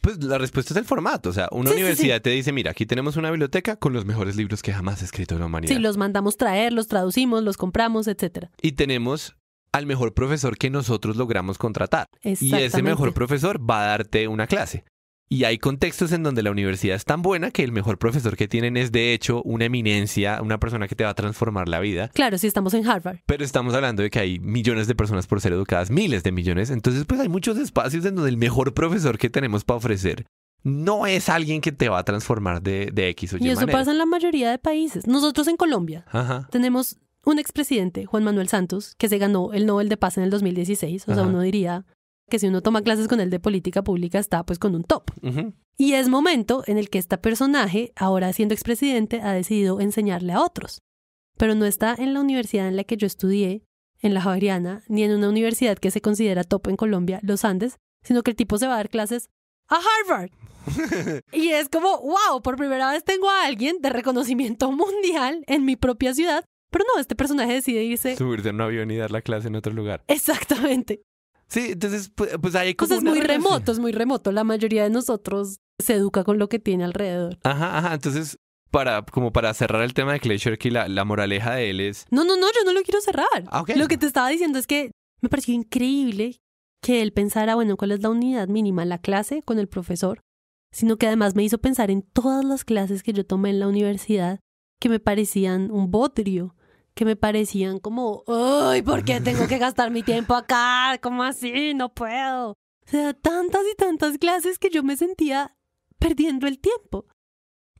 Pues la respuesta es el formato. O sea, una universidad te dice, mira, aquí tenemos una biblioteca con los mejores libros que jamás ha escrito la humanidad. Sí, los mandamos traer, los traducimos, los compramos, etc. Y tenemos al mejor profesor que nosotros logramos contratar. Y ese mejor profesor va a darte una clase. Y hay contextos en donde la universidad es tan buena que el mejor profesor que tienen es de hecho una eminencia, una persona que te va a transformar la vida. Claro, si estamos en Harvard. Pero estamos hablando de que hay millones de personas por ser educadas, miles de millones. Entonces, pues hay muchos espacios en donde el mejor profesor que tenemos para ofrecer no es alguien que te va a transformar de, X o Y. Y eso pasa en la mayoría de países. Nosotros en Colombia tenemos un expresidente, Juan Manuel Santos, que se ganó el Nobel de Paz en el 2016, o sea, uno diría que si uno toma clases con él de política pública está pues con un top. Y es momento en el que este personaje, ahora siendo expresidente, ha decidido enseñarle a otros. Pero no está en la universidad en la que yo estudié, en la Javeriana, ni en una universidad que se considera top en Colombia, los Andes, sino que el tipo se va a dar clases a Harvard. (laughs) y es como, wow, por primera vez tengo a alguien de reconocimiento (laughs) mundial en mi propia ciudad pero no, este personaje decide irse. Subirse de un avión y dar la clase en otro lugar. Exactamente. Sí, entonces, pues, hay cosas muy remotos, muy remoto. La mayoría de nosotros se educa con lo que tiene alrededor. Ajá, ajá. Entonces, para, como para cerrar el tema de Clay la, moraleja de él es. No, no, no, yo no lo quiero cerrar. Ah, lo que te estaba diciendo es que me pareció increíble que él pensara, bueno, cuál es la unidad mínima, la clase con el profesor, sino que además me hizo pensar en todas las clases que yo tomé en la universidad que me parecían un botrio, que me parecían como, ¡ay, ¿por qué tengo que gastar mi tiempo acá? ¿Cómo así? No puedo. O sea, tantas y tantas clases que yo me sentía perdiendo el tiempo.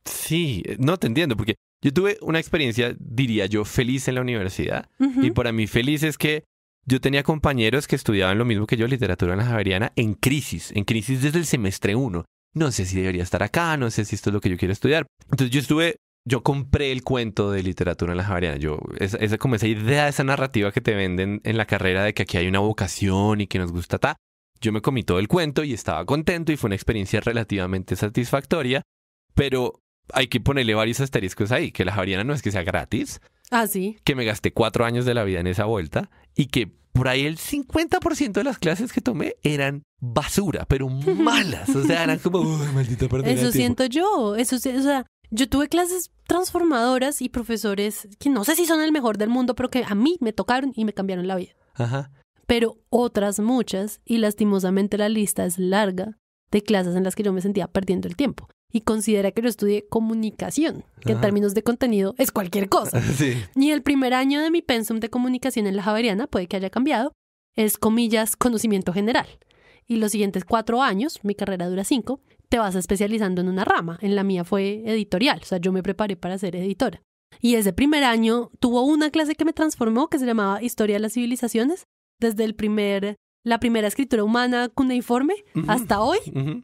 Sí, no te entiendo, porque yo tuve una experiencia, diría yo, feliz en la universidad. Y para mí feliz es que yo tenía compañeros que estudiaban lo mismo que yo, literatura en la Javeriana, en crisis, en crisis desde el semestre uno. No sé si debería estar acá, no sé si esto es lo que yo quiero estudiar. Entonces yo estuve yo compré el cuento de literatura en la Javeriana. Yo, esa, como esa idea, esa narrativa que te venden en la carrera de que aquí hay una vocación y que nos gusta ta. Yo me comí todo el cuento y estaba contento y fue una experiencia relativamente satisfactoria, pero hay que ponerle varios asteriscos ahí, que la Javeriana no es que sea gratis. Ah, sí. Que me gasté cuatro años de la vida en esa vuelta y que por ahí el 50% de las clases que tomé eran basura, pero (laughs) malas. O sea, eran como, Uy, maldita Eso siento yo. Eso, o sea, yo tuve clases transformadoras y profesores que no sé si son el mejor del mundo, pero que a mí me tocaron y me cambiaron la vida. Ajá. Pero otras muchas, y lastimosamente la lista es larga, de clases en las que yo me sentía perdiendo el tiempo. Y considera que yo estudié comunicación, que en términos de contenido es cualquier cosa. (laughs) Sí. Y el primer año de mi pensum de comunicación en la Javeriana, puede que haya cambiado, es comillas conocimiento general. Y los siguientes cuatro años, mi carrera dura cinco, te vas especializando en una rama. En la mía fue editorial, o sea, yo me preparé para ser editora. Y ese primer año tuvo una clase que me transformó que se llamaba Historia de las Civilizaciones, desde el primer, la primera escritura humana cuneiforme hasta hoy.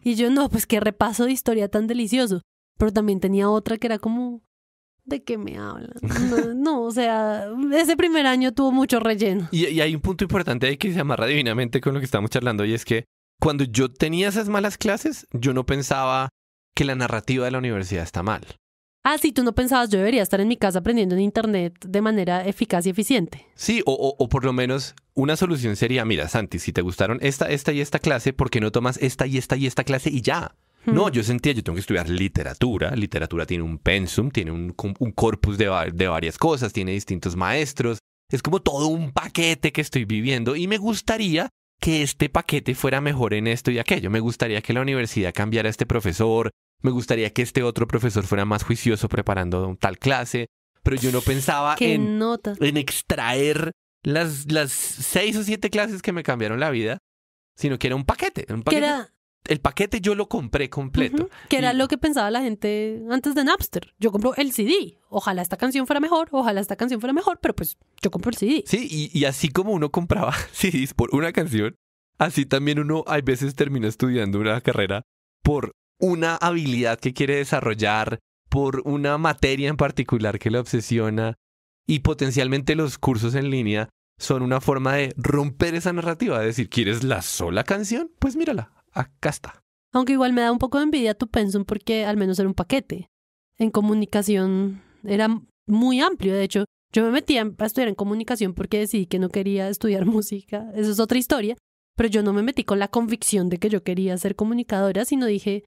Y yo no, pues qué repaso de historia tan delicioso. Pero también tenía otra que era como, ¿de qué me hablan? (laughs) No, o sea, ese primer año tuvo mucho relleno. Y, y hay un punto importante ahí que se amarra divinamente con lo que estamos charlando y es que cuando yo tenía esas malas clases, yo no pensaba que la narrativa de la universidad está mal. Ah, sí, tú no pensabas, yo debería estar en mi casa aprendiendo en Internet de manera eficaz y eficiente. Sí, o, por lo menos una solución sería, mira, Santi, si te gustaron esta, esta y esta clase, ¿por qué no tomas esta y esta y esta clase y ya? No, hmm. yo sentía, yo tengo que estudiar literatura. Literatura tiene un pensum, tiene un, corpus de, de varias cosas, tiene distintos maestros. Es como todo un paquete que estoy viviendo y me gustaría que este paquete fuera mejor en esto y aquello. Me gustaría que la universidad cambiara a este profesor, me gustaría que este otro profesor fuera más juicioso preparando tal clase, pero yo no pensaba en, extraer las, las seis o siete clases que me cambiaron la vida, sino que era un paquete. Un el paquete yo lo compré completo. Que era lo que pensaba la gente antes de Napster. Yo compro el CD. Ojalá esta canción fuera mejor, ojalá esta canción fuera mejor, pero pues yo compro el CD. Sí, y, y así como uno compraba (laughs) CDs por una canción, así también uno a veces termina estudiando una carrera por una habilidad que quiere desarrollar, por una materia en particular que le obsesiona. Y potencialmente los cursos en línea son una forma de romper esa narrativa, de decir, ¿quieres la sola canción? Pues mírala, acá está. Aunque igual me da un poco de envidia tu pensum porque al menos era un paquete. En comunicación era muy amplio, de hecho. Yo me metí a estudiar en comunicación porque decidí que no quería estudiar (laughs) música. Eso es otra historia. Pero yo no me metí con la convicción de que yo quería ser comunicadora, sino dije,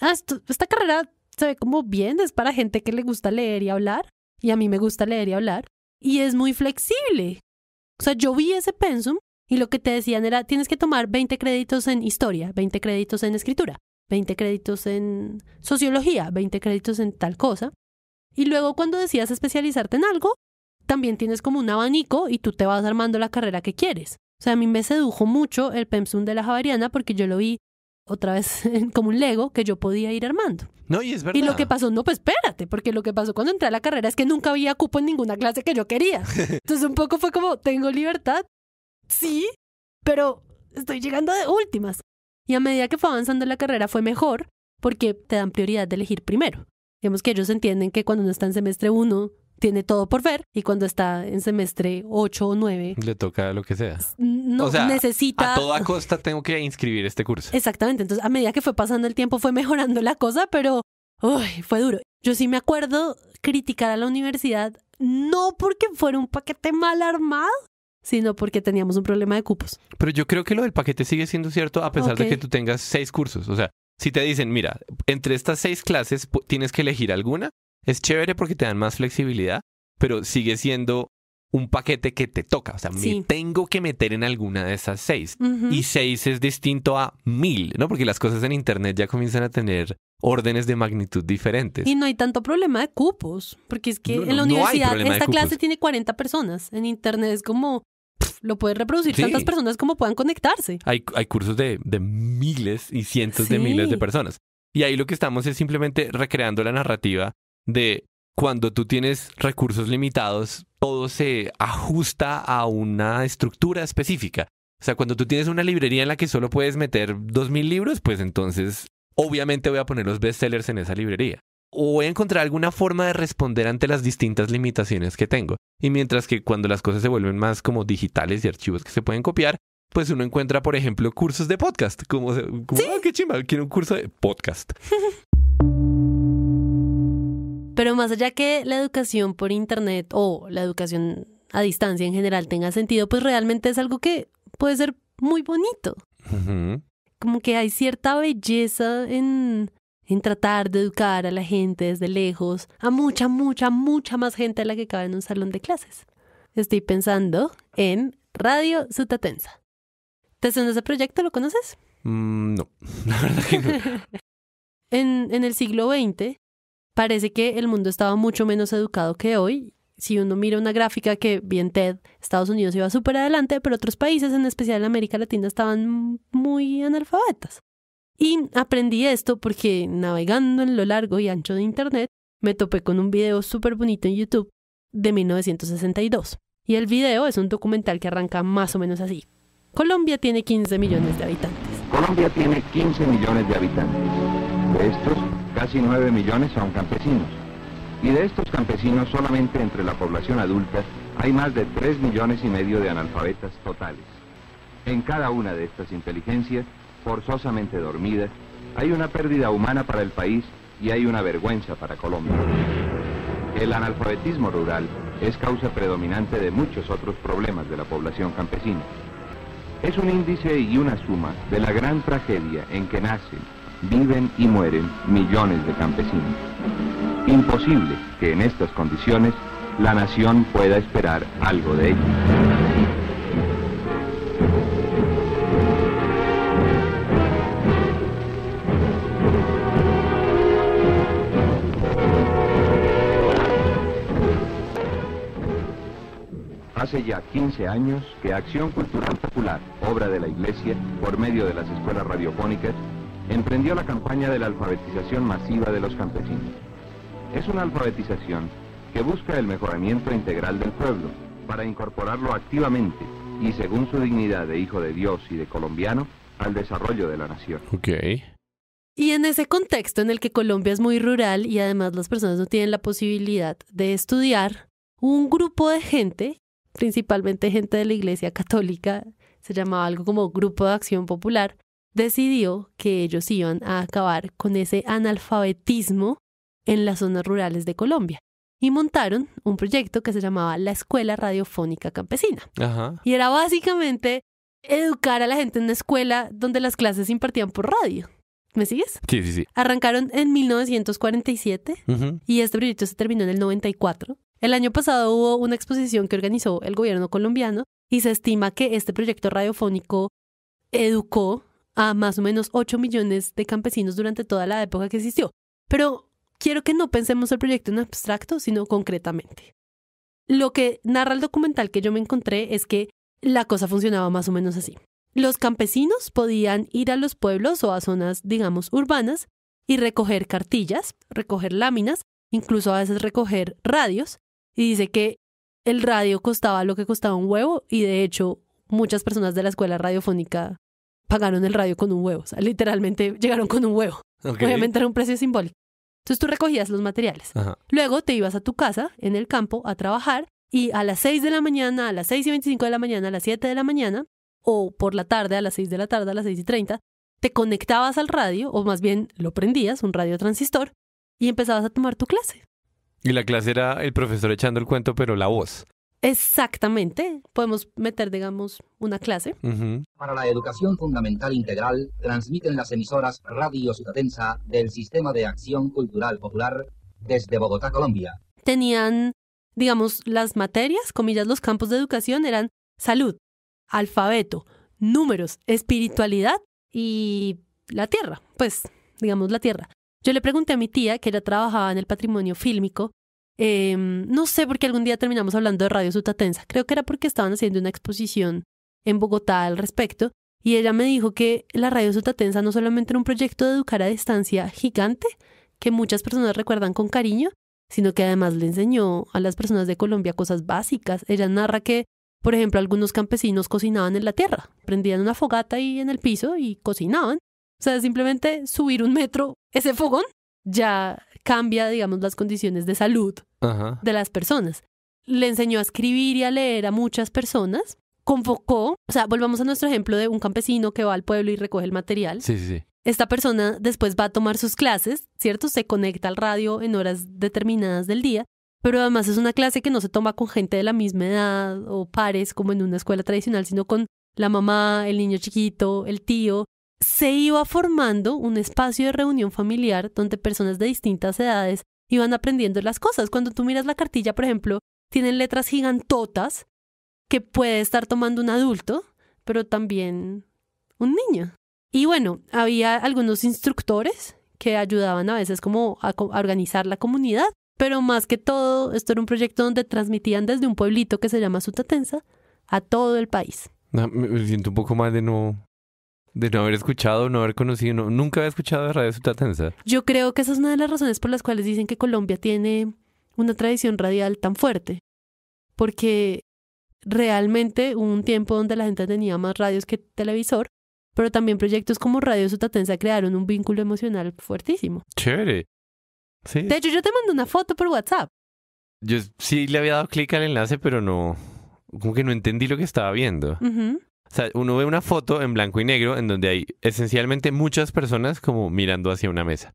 ah, esta carrera se ve como bien, es para gente que le gusta leer y hablar. Y a mí me gusta leer y hablar. Y es muy flexible. O sea, yo vi ese pensum y lo que te decían era, tienes que tomar 20 créditos en historia, 20 créditos en escritura, 20 créditos en sociología, 20 créditos en tal cosa. Y luego cuando decías especializarte en algo, también tienes como un abanico y tú te vas armando la carrera que quieres. O sea, a mí me sedujo mucho el Pensum de la Javariana porque yo lo vi otra vez (laughs) como un Lego que yo podía ir armando. No, y es verdad. Y lo que pasó, no, pues espérate, porque lo que pasó cuando entré a la carrera es que nunca había cupo en ninguna clase que yo quería. (laughs) Entonces un poco fue como, tengo libertad, sí, pero estoy llegando de últimas. Y a medida que fue avanzando la carrera fue mejor porque te dan prioridad de elegir primero. Digamos que ellos entienden que cuando uno está en semestre 1 tiene todo por ver y cuando está en semestre 8 o 9 le toca lo que sea. No o sea, necesita a toda costa tengo que inscribir este curso. Exactamente, entonces a medida que fue pasando el tiempo fue mejorando la cosa, pero uy, fue duro. Yo sí me acuerdo criticar a la universidad no porque fuera un paquete mal armado, sino porque teníamos un problema de cupos. Pero yo creo que lo del paquete sigue siendo cierto a pesar de que tú tengas seis cursos. O sea, si te dicen, mira, entre estas seis clases tienes que elegir alguna, es chévere porque te dan más flexibilidad, pero sigue siendo un paquete que te toca. O sea, me tengo que meter en alguna de esas seis. Y seis es distinto a mil, ¿no? Porque las cosas en Internet ya comienzan a tener órdenes de magnitud diferentes. Y no hay tanto problema de cupos, porque es que en la universidad esta clase tiene 40 personas. En Internet es como lo pueden reproducir tantas personas como puedan conectarse. Hay, cursos de, miles y cientos de miles de personas. Y ahí lo que estamos es simplemente recreando la narrativa de cuando tú tienes recursos limitados, todo se ajusta a una estructura específica. O sea, cuando tú tienes una librería en la que solo puedes meter dos mil libros, pues entonces obviamente voy a poner los bestsellers en esa librería o voy a encontrar alguna forma de responder ante las distintas limitaciones que tengo. Y mientras que cuando las cosas se vuelven más como digitales y archivos que se pueden copiar, pues uno encuentra, por ejemplo, cursos de podcast. Como, ah, qué chimba, quiero un curso de podcast. (laughs) Pero más allá que la educación por internet o la educación a distancia en general tenga sentido, pues realmente es algo que puede ser muy bonito. Como que hay cierta belleza en en tratar de educar a la gente desde lejos, a mucha, mucha, mucha más gente a la que cabe en un salón de clases. Estoy pensando en Radio Sutatensa. ¿Te suena ese proyecto? ¿Lo conoces? Mm, no, (laughs) la verdad que no. (laughs) en, en el siglo XX, parece que el mundo estaba mucho menos educado que hoy. Si uno mira una gráfica que bien TED, Estados Unidos iba súper adelante, pero otros países, en especial América Latina, estaban muy analfabetas. Y aprendí esto porque navegando en lo largo y ancho de Internet me topé con un video súper bonito en YouTube de 1962. Y el video es un documental que arranca más o menos así. Colombia tiene 15 millones de habitantes. Colombia tiene 15 millones de habitantes. De estos, casi 9 millones son campesinos. Y de estos campesinos, solamente entre la población adulta, hay más de 3 millones y medio de analfabetas totales. En cada una de estas inteligencias forzosamente dormida, hay una pérdida humana para el país y hay una vergüenza para Colombia. El analfabetismo rural es causa predominante de muchos otros problemas de la población campesina. Es un índice y una suma de la gran tragedia en que nacen, viven y mueren millones de campesinos. Imposible que en estas condiciones la nación pueda esperar algo de ellos. Hace ya 15 años que Acción Cultural Popular, obra de la Iglesia, por medio de las escuelas radiofónicas, emprendió la campaña de la alfabetización masiva de los campesinos. Es una alfabetización que busca el mejoramiento integral del pueblo para incorporarlo activamente y según su dignidad de hijo de Dios y de colombiano al desarrollo de la nación. ok Y en ese contexto en el que Colombia es muy rural y además las personas no tienen la posibilidad de estudiar, un grupo de gente principalmente gente de la Iglesia Católica, se llamaba algo como Grupo de Acción Popular, decidió que ellos iban a acabar con ese analfabetismo en las zonas rurales de Colombia. Y montaron un proyecto que se llamaba la Escuela Radiofónica Campesina. Y era básicamente educar a la gente en una escuela donde las clases se impartían por radio. ¿Me sigues? Sí, sí, sí. Arrancaron en 1947 y este proyecto se terminó en el 94. El año pasado hubo una exposición que organizó el gobierno colombiano y se estima que este proyecto radiofónico educó a más o menos 8 millones de campesinos durante toda la época que existió. Pero quiero que no pensemos el proyecto en abstracto, sino concretamente. Lo que narra el documental que yo me encontré es que la cosa funcionaba más o menos así. Los campesinos podían ir a los pueblos o a zonas, digamos, urbanas y recoger cartillas, recoger láminas, incluso a veces recoger radios, y dice que el radio costaba lo que costaba un huevo y de hecho muchas personas de la escuela radiofónica pagaron el radio con un huevo, o sea, literalmente llegaron con un huevo. Obviamente era un precio simbólico. Entonces tú recogías los materiales. Luego te ibas a tu casa, en el campo, a trabajar y a las 6 de la mañana, a las 6 y 25 de la mañana, a las 7 de la mañana o por la tarde, a las 6 de la tarde, a las 6 y 30, te conectabas al radio, o más bien lo prendías, un radio transistor, y empezabas a tomar tu clase. Y la clase era el profesor echando el cuento, pero la voz. Exactamente. Podemos meter, digamos, una clase. Para la educación fundamental integral, transmiten las emisoras Radio Ciudadensa del Sistema de Acción Cultural Popular desde Bogotá, Colombia. Tenían, digamos, las materias, comillas, los campos de educación eran salud, alfabeto, números, espiritualidad y la tierra, pues, digamos, la tierra. Yo le pregunté a mi tía, que ella trabajaba en el patrimonio fílmico, Em, no sé por qué algún día terminamos hablando de Radio Sutatensa. Creo que era porque estaban haciendo una exposición en Bogotá al respecto. Y ella me dijo que la Radio Sutatensa no solamente era un proyecto de educar a distancia gigante, que muchas personas recuerdan con cariño, sino que además le enseñó a las personas de Colombia cosas básicas. Ella narra que, por ejemplo, algunos campesinos cocinaban en la tierra, prendían una fogata ahí en el piso y cocinaban. O sea, simplemente subir un metro ese fogón ya cambia, digamos, las condiciones de salud de las personas. Le enseñó a escribir y a leer a muchas personas, convocó, o sea, volvamos a nuestro ejemplo de un campesino que va al pueblo y recoge el material. Sí, sí, sí. Esta persona después va a tomar sus clases, ¿cierto? Se conecta al radio en horas determinadas del día, pero además es una clase que no se toma con gente de la misma edad o pares como en una escuela tradicional, sino con la mamá, el niño chiquito, el tío, se iba formando un espacio de reunión familiar donde personas de distintas edades iban aprendiendo las cosas. Cuando tú miras la cartilla, por ejemplo, tienen letras gigantotas que puede estar tomando un adulto, pero también un niño. Y bueno, había algunos instructores que ayudaban a veces como a, organizar la comunidad, pero más que todo, esto era un proyecto donde transmitían desde un pueblito que se llama Sutatensa a todo el país. Ah, me siento un poco mal de no de no haber escuchado, no haber conocido, nunca había escuchado de Radio Sutatensa. Yo creo que esa es una de las razones por las cuales dicen que Colombia tiene una tradición radial tan fuerte, porque realmente hubo un tiempo donde la gente tenía más radios que televisor, pero también proyectos como Radio Sutatensa crearon un vínculo emocional fuertísimo. Chévere. Sí. De hecho, yo te mando una foto por WhatsApp. Yo sí le había dado clic al enlace, pero no, como que no entendí lo que estaba viendo. Ajá. O sea, uno ve una foto en blanco y negro en donde hay esencialmente muchas personas como mirando hacia una mesa.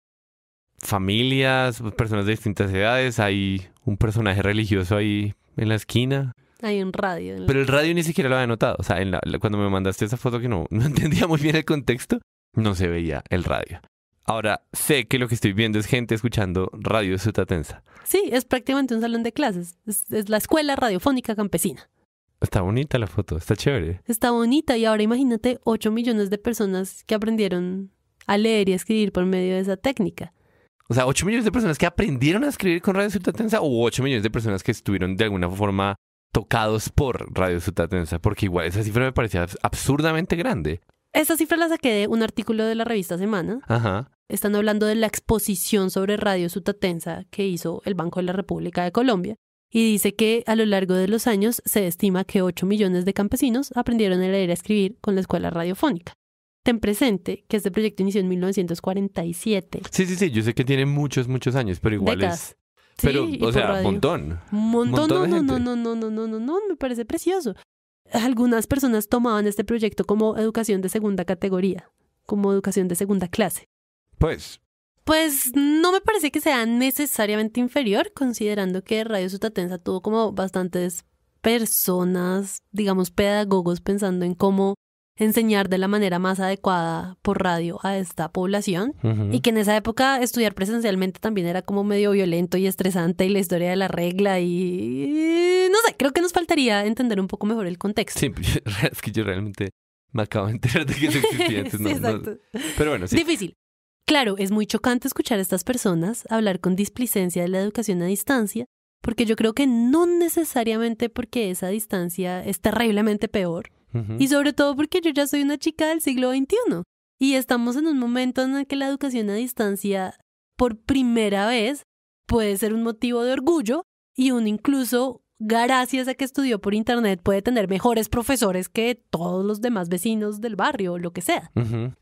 Familias, personas de distintas edades, hay un personaje religioso ahí en la esquina. Hay un radio. Pero el radio ni siquiera lo había notado. O sea, cuando me mandaste esa foto que no, (laughs) entendía muy bien el contexto, no se veía el radio. Ahora sé que lo que estoy viendo es gente escuchando radio sutatensa. Sí, es prácticamente un salón de clases. es la escuela radiofónica campesina. Está bonita la foto, está chévere. Está bonita y ahora imagínate 8 millones de personas que aprendieron a leer y a escribir por medio de esa técnica. O sea, 8 millones de personas que aprendieron a escribir con Radio Sutatensa o 8 millones de personas que estuvieron de alguna forma tocados por Radio Sutatensa, porque igual esa cifra me parecía absurdamente grande. Esa cifra la saqué de un artículo de la revista Semana. Ajá. Están hablando de la exposición sobre Radio Sutatensa que hizo el Banco de la República de Colombia y dice que a lo largo de los años se estima que 8 millones de campesinos aprendieron a leer y a escribir con la escuela radiofónica. Ten presente que este proyecto inició en 1947. Sí, sí, sí, yo sé que tiene muchos, muchos años, pero igual es... Pero, sí, o sea, un montón. Un montón, montón no, no, no, no, no, no, no, no, me parece precioso. Algunas personas tomaban este proyecto como educación de segunda categoría, como educación de segunda clase. Pues, pues no me parece que sea necesariamente inferior, considerando que Radio Sutatensa tuvo como bastantes personas, digamos, pedagogos pensando en cómo enseñar de la manera más adecuada por radio a esta población y que en esa época estudiar presencialmente también era como medio violento y estresante y la historia de la regla y no sé, creo que nos faltaría entender un poco mejor el contexto. Sí, (laughs) es que yo realmente me acabo de enterar de que existía (laughs) Pero bueno, sí. Difícil. Claro, es muy chocante escuchar a estas personas hablar con displicencia de la educación a distancia, porque yo creo que no necesariamente porque esa distancia es terriblemente peor, y sobre todo porque yo ya soy una chica del siglo XXI, y estamos en un momento en el que la educación a distancia, por primera vez, puede ser un motivo de orgullo y un incluso gracias a que estudió por internet, puede tener mejores profesores que todos los demás vecinos del barrio, o lo que sea.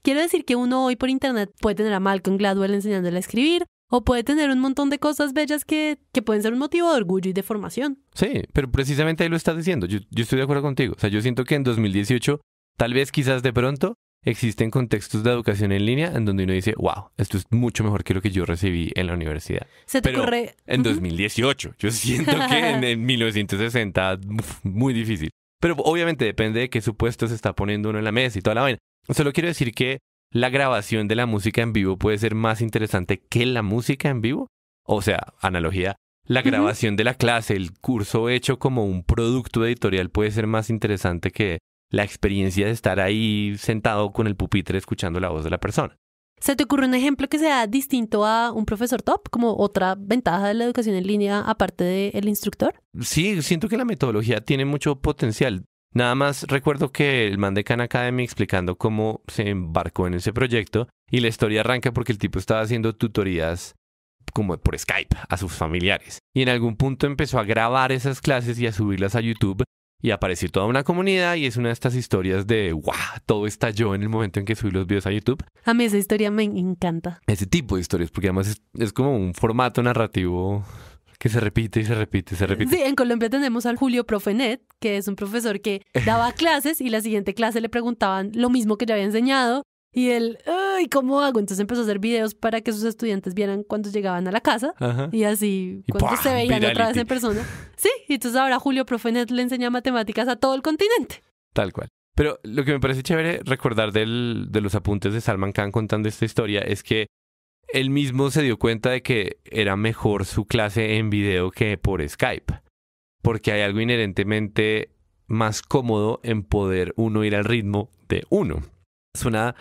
Quiero decir que uno hoy por internet puede tener a Malcolm Gladwell enseñándole a escribir, o puede tener un montón de cosas bellas que, pueden ser un motivo de orgullo y de formación. Sí, pero precisamente ahí lo estás diciendo. Yo, yo, estoy de acuerdo contigo. O sea, yo siento que en 2018, tal vez quizás de pronto, existen contextos de educación en línea en donde uno dice, wow, esto es mucho mejor que lo que yo recibí en la universidad. Se te ocurre... En 2018, yo siento que (laughs) en, 1960, muy difícil. Pero obviamente depende de qué supuesto se está poniendo uno en la mesa y toda la vaina. Solo quiero decir que la grabación de la música en vivo puede ser más interesante que la música en vivo. O sea, analogía, la grabación de la clase, el curso hecho como un producto editorial puede ser más interesante que la experiencia de estar ahí sentado con el pupitre escuchando la voz de la persona. ¿Se te ocurre un ejemplo que sea distinto a un profesor top, como otra ventaja de la educación en línea aparte del instructor? Sí, siento que la metodología tiene mucho potencial. Nada más recuerdo que el man de Khan Academy explicando cómo se embarcó en ese proyecto y la historia arranca porque el tipo estaba haciendo tutorías como por Skype a sus familiares. Y en algún punto empezó a grabar esas clases y a subirlas a YouTube y apareció toda una comunidad y es una de estas historias de ¡guau! Todo estalló en el momento en que subí los videos a YouTube. A mí esa historia me encanta. Ese tipo de historias, porque además es, como un formato narrativo que se repite y se repite y se repite. Sí, en Colombia tenemos al Julio Profenet, que es un profesor que daba (laughs) clases y la siguiente clase le preguntaban lo mismo que yo había enseñado y él, ay, ¿cómo hago? Entonces empezó a hacer videos para que sus estudiantes vieran cuando llegaban a la casa y así se veían otra vez en persona. Sí, y entonces ahora Julio Profenet le enseña matemáticas a todo el continente. Tal cual. Pero lo que me parece chévere recordar del, de los apuntes de Salman Khan contando esta historia es que él mismo se dio cuenta de que era mejor su clase en video que por Skype. Porque hay algo inherentemente más cómodo en poder uno ir al ritmo de uno. Es una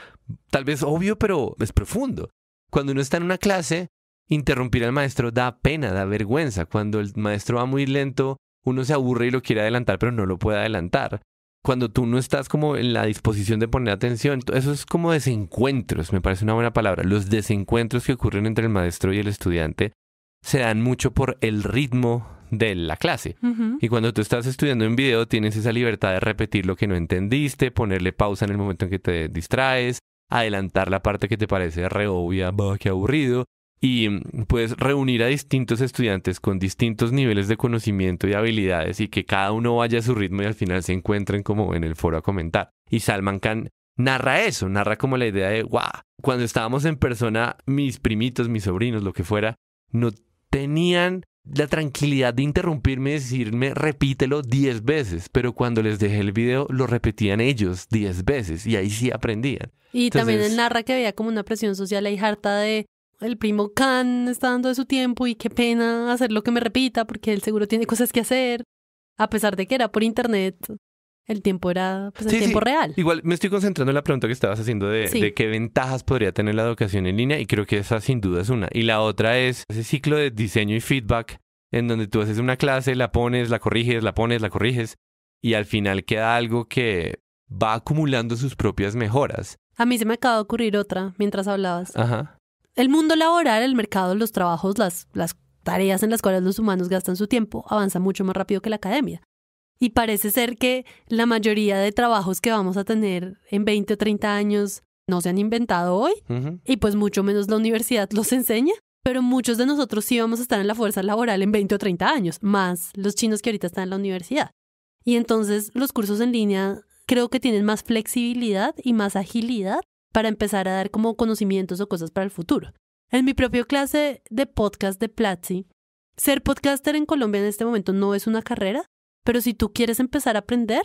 tal vez obvio, pero es profundo. Cuando uno está en una clase, interrumpir al maestro da pena, da vergüenza. Cuando el maestro va muy lento, uno se aburre y lo quiere adelantar, pero no lo puede adelantar. Cuando tú no estás como en la disposición de poner atención, eso es como desencuentros, me parece una buena palabra. Los desencuentros que ocurren entre el maestro y el estudiante se dan mucho por el ritmo de la clase. Y cuando tú estás estudiando en video, tienes esa libertad de repetir lo que no entendiste, ponerle pausa en el momento en que te distraes, adelantar la parte que te parece re obvia, qué aburrido, y mm, puedes reunir a distintos estudiantes con distintos niveles de conocimiento y habilidades y que cada uno vaya a su ritmo y al final se encuentren como en el foro a comentar. Y Salman Khan narra eso, narra como la idea de, wow, cuando estábamos en persona, mis primitos, mis sobrinos, lo que fuera, no tenían la tranquilidad de interrumpirme y decirme repítelo 10 veces, pero cuando les dejé el video lo repetían ellos 10 veces y ahí sí aprendían. Y también él narra que había como una presión social ahí harta de el primo Khan está dando de su tiempo y qué pena hacer lo que me repita porque él seguro tiene cosas que hacer, a pesar de que era por internet, el tiempo era pues, tiempo real. Igual me estoy concentrando en la pregunta que estabas haciendo de, qué ventajas podría tener la educación en línea y creo que esa sin duda es una. Y la otra es ese ciclo de diseño y feedback en donde tú haces una clase, la pones, la corriges, la pones, la corriges y al final queda algo que va acumulando sus propias mejoras. A mí se me acaba de ocurrir otra mientras hablabas. Ajá. El mundo laboral, el mercado, los trabajos, las, las tareas en las cuales los humanos gastan su tiempo avanza mucho más rápido que la academia. Y parece ser que la mayoría de trabajos que vamos a tener en 20 o 30 años no se han inventado hoy y pues mucho menos la universidad los enseña, pero muchos de nosotros sí vamos a estar en la fuerza laboral en 20 o 30 años, más los chinos que ahorita están en la universidad. Y entonces los cursos en línea creo que tienen más flexibilidad y más agilidad para empezar a dar como conocimientos o cosas para el futuro. En mi propio clase de podcast de Platzi, ser podcaster en Colombia en este momento no es una carrera, pero si tú quieres empezar a aprender,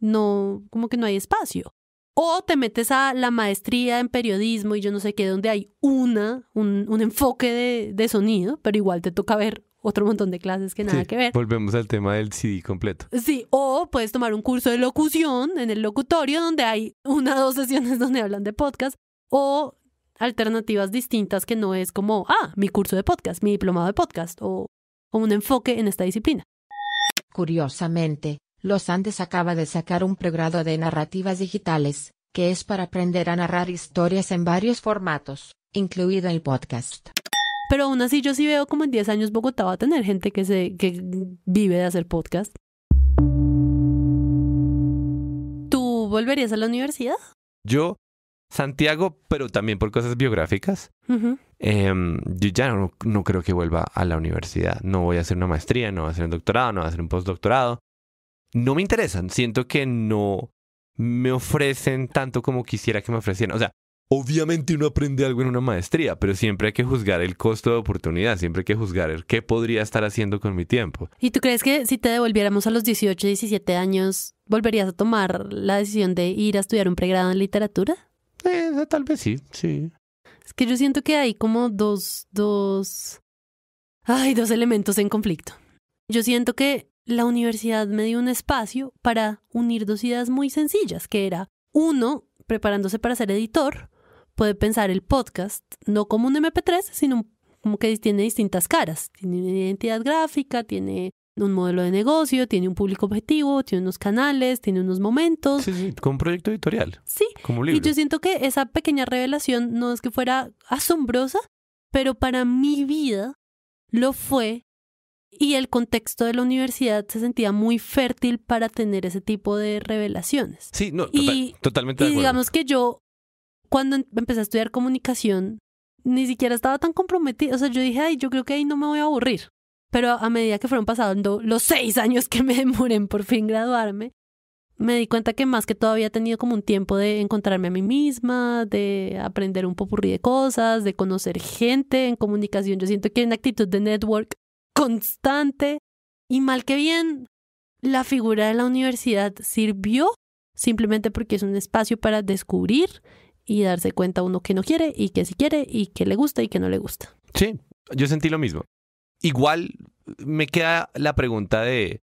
no, como que no hay espacio. O te metes a la maestría en periodismo y yo no sé qué, donde hay una, un, enfoque de, sonido, pero igual te toca ver otro montón de clases que nada que ver. Volvemos al tema del CD completo. Sí, o puedes tomar un curso de locución en el locutorio donde hay una o dos sesiones donde hablan de podcast, o alternativas distintas que no es como, ah, mi curso de podcast, mi diplomado de podcast, o un enfoque en esta disciplina. Curiosamente, Los Andes acaba de sacar un pregrado de narrativas digitales, que es para aprender a narrar historias en varios formatos, incluido el podcast. Pero aún así yo sí veo como en 10 años Bogotá va a tener gente que, se, que vive de hacer podcast. ¿Tú volverías a la universidad? Yo, Santiago, pero también por cosas biográficas. Em, yo ya no, creo que vuelva a la universidad. No voy a hacer una maestría, no voy a hacer un doctorado, no voy a hacer un postdoctorado. No me interesan. Siento que no me ofrecen tanto como quisiera que me ofrecieran. O sea, obviamente uno aprende algo en una maestría, pero siempre hay que juzgar el costo de oportunidad, siempre hay que juzgar el qué podría estar haciendo con mi tiempo. ¿Y tú crees que si te devolviéramos a los 18, 17 años, volverías a tomar la decisión de ir a estudiar un pregrado en literatura? Eh, tal vez sí, sí que yo siento que hay como dos, dos, hay dos elementos en conflicto. Yo siento que la universidad me dio un espacio para unir dos ideas muy sencillas, que era, uno, preparándose para ser editor, puede pensar el podcast no como un MP3, sino como que tiene distintas caras. Tiene una identidad gráfica, tiene un modelo de negocio, tiene un público objetivo, tiene unos canales, tiene unos momentos. Sí, sí, con un proyecto editorial. Sí. Y yo siento que esa pequeña revelación no es que fuera asombrosa, pero para mi vida lo fue y el contexto de la universidad se sentía muy fértil para tener ese tipo de revelaciones. Sí, no, y, totalmente. de digamos que yo, cuando em-, empecé a estudiar comunicación, ni siquiera estaba tan comprometida. O sea, yo dije, ay, yo creo que ahí no me voy a aburrir. Pero a medida que fueron pasando los seis años que me demoré en por fin graduarme, me di cuenta que más que todo había tenido como un tiempo de encontrarme a mí misma, de aprender un popurrí de cosas, de conocer gente en comunicación. Yo siento que hay una actitud de network constante y mal que bien, la figura de la universidad sirvió simplemente porque es un espacio para descubrir y darse cuenta uno que no quiere y que sí quiere y que le gusta y que no le gusta. Sí, yo sentí lo mismo. Igual me queda la pregunta de,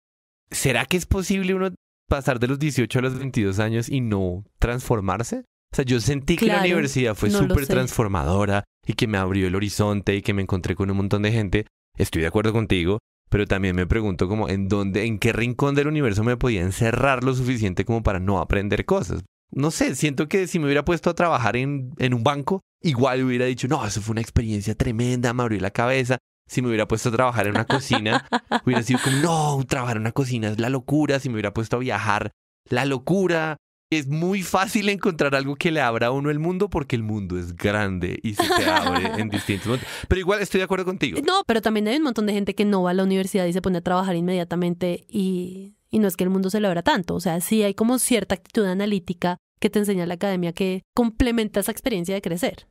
¿será que es posible uno pasar de los 18 a los 22 años y no transformarse? O sea, yo sentí que la universidad fue súper transformadora y que me abrió el horizonte y que me encontré con un montón de gente. Estoy de acuerdo contigo, pero también me pregunto como en dónde, en qué rincón del universo me podía encerrar lo suficiente como para no aprender cosas. No sé, siento que si me hubiera puesto a trabajar en, en un banco, igual hubiera dicho, no, eso fue una experiencia tremenda, me abrió la cabeza, si me hubiera puesto a trabajar en una cocina, hubiera sido como, no, trabajar en una cocina es la locura. Si me hubiera puesto a viajar, la locura. Es muy fácil encontrar algo que le abra a uno el mundo porque el mundo es grande y se te abre en (laughs) distintos momentos. Pero igual estoy de acuerdo contigo. No, pero también hay un montón de gente que no va a la universidad y se pone a trabajar inmediatamente y, y no es que el mundo se le abra tanto. O sea, sí hay como cierta actitud analítica que te enseña la academia que complementa esa experiencia de crecer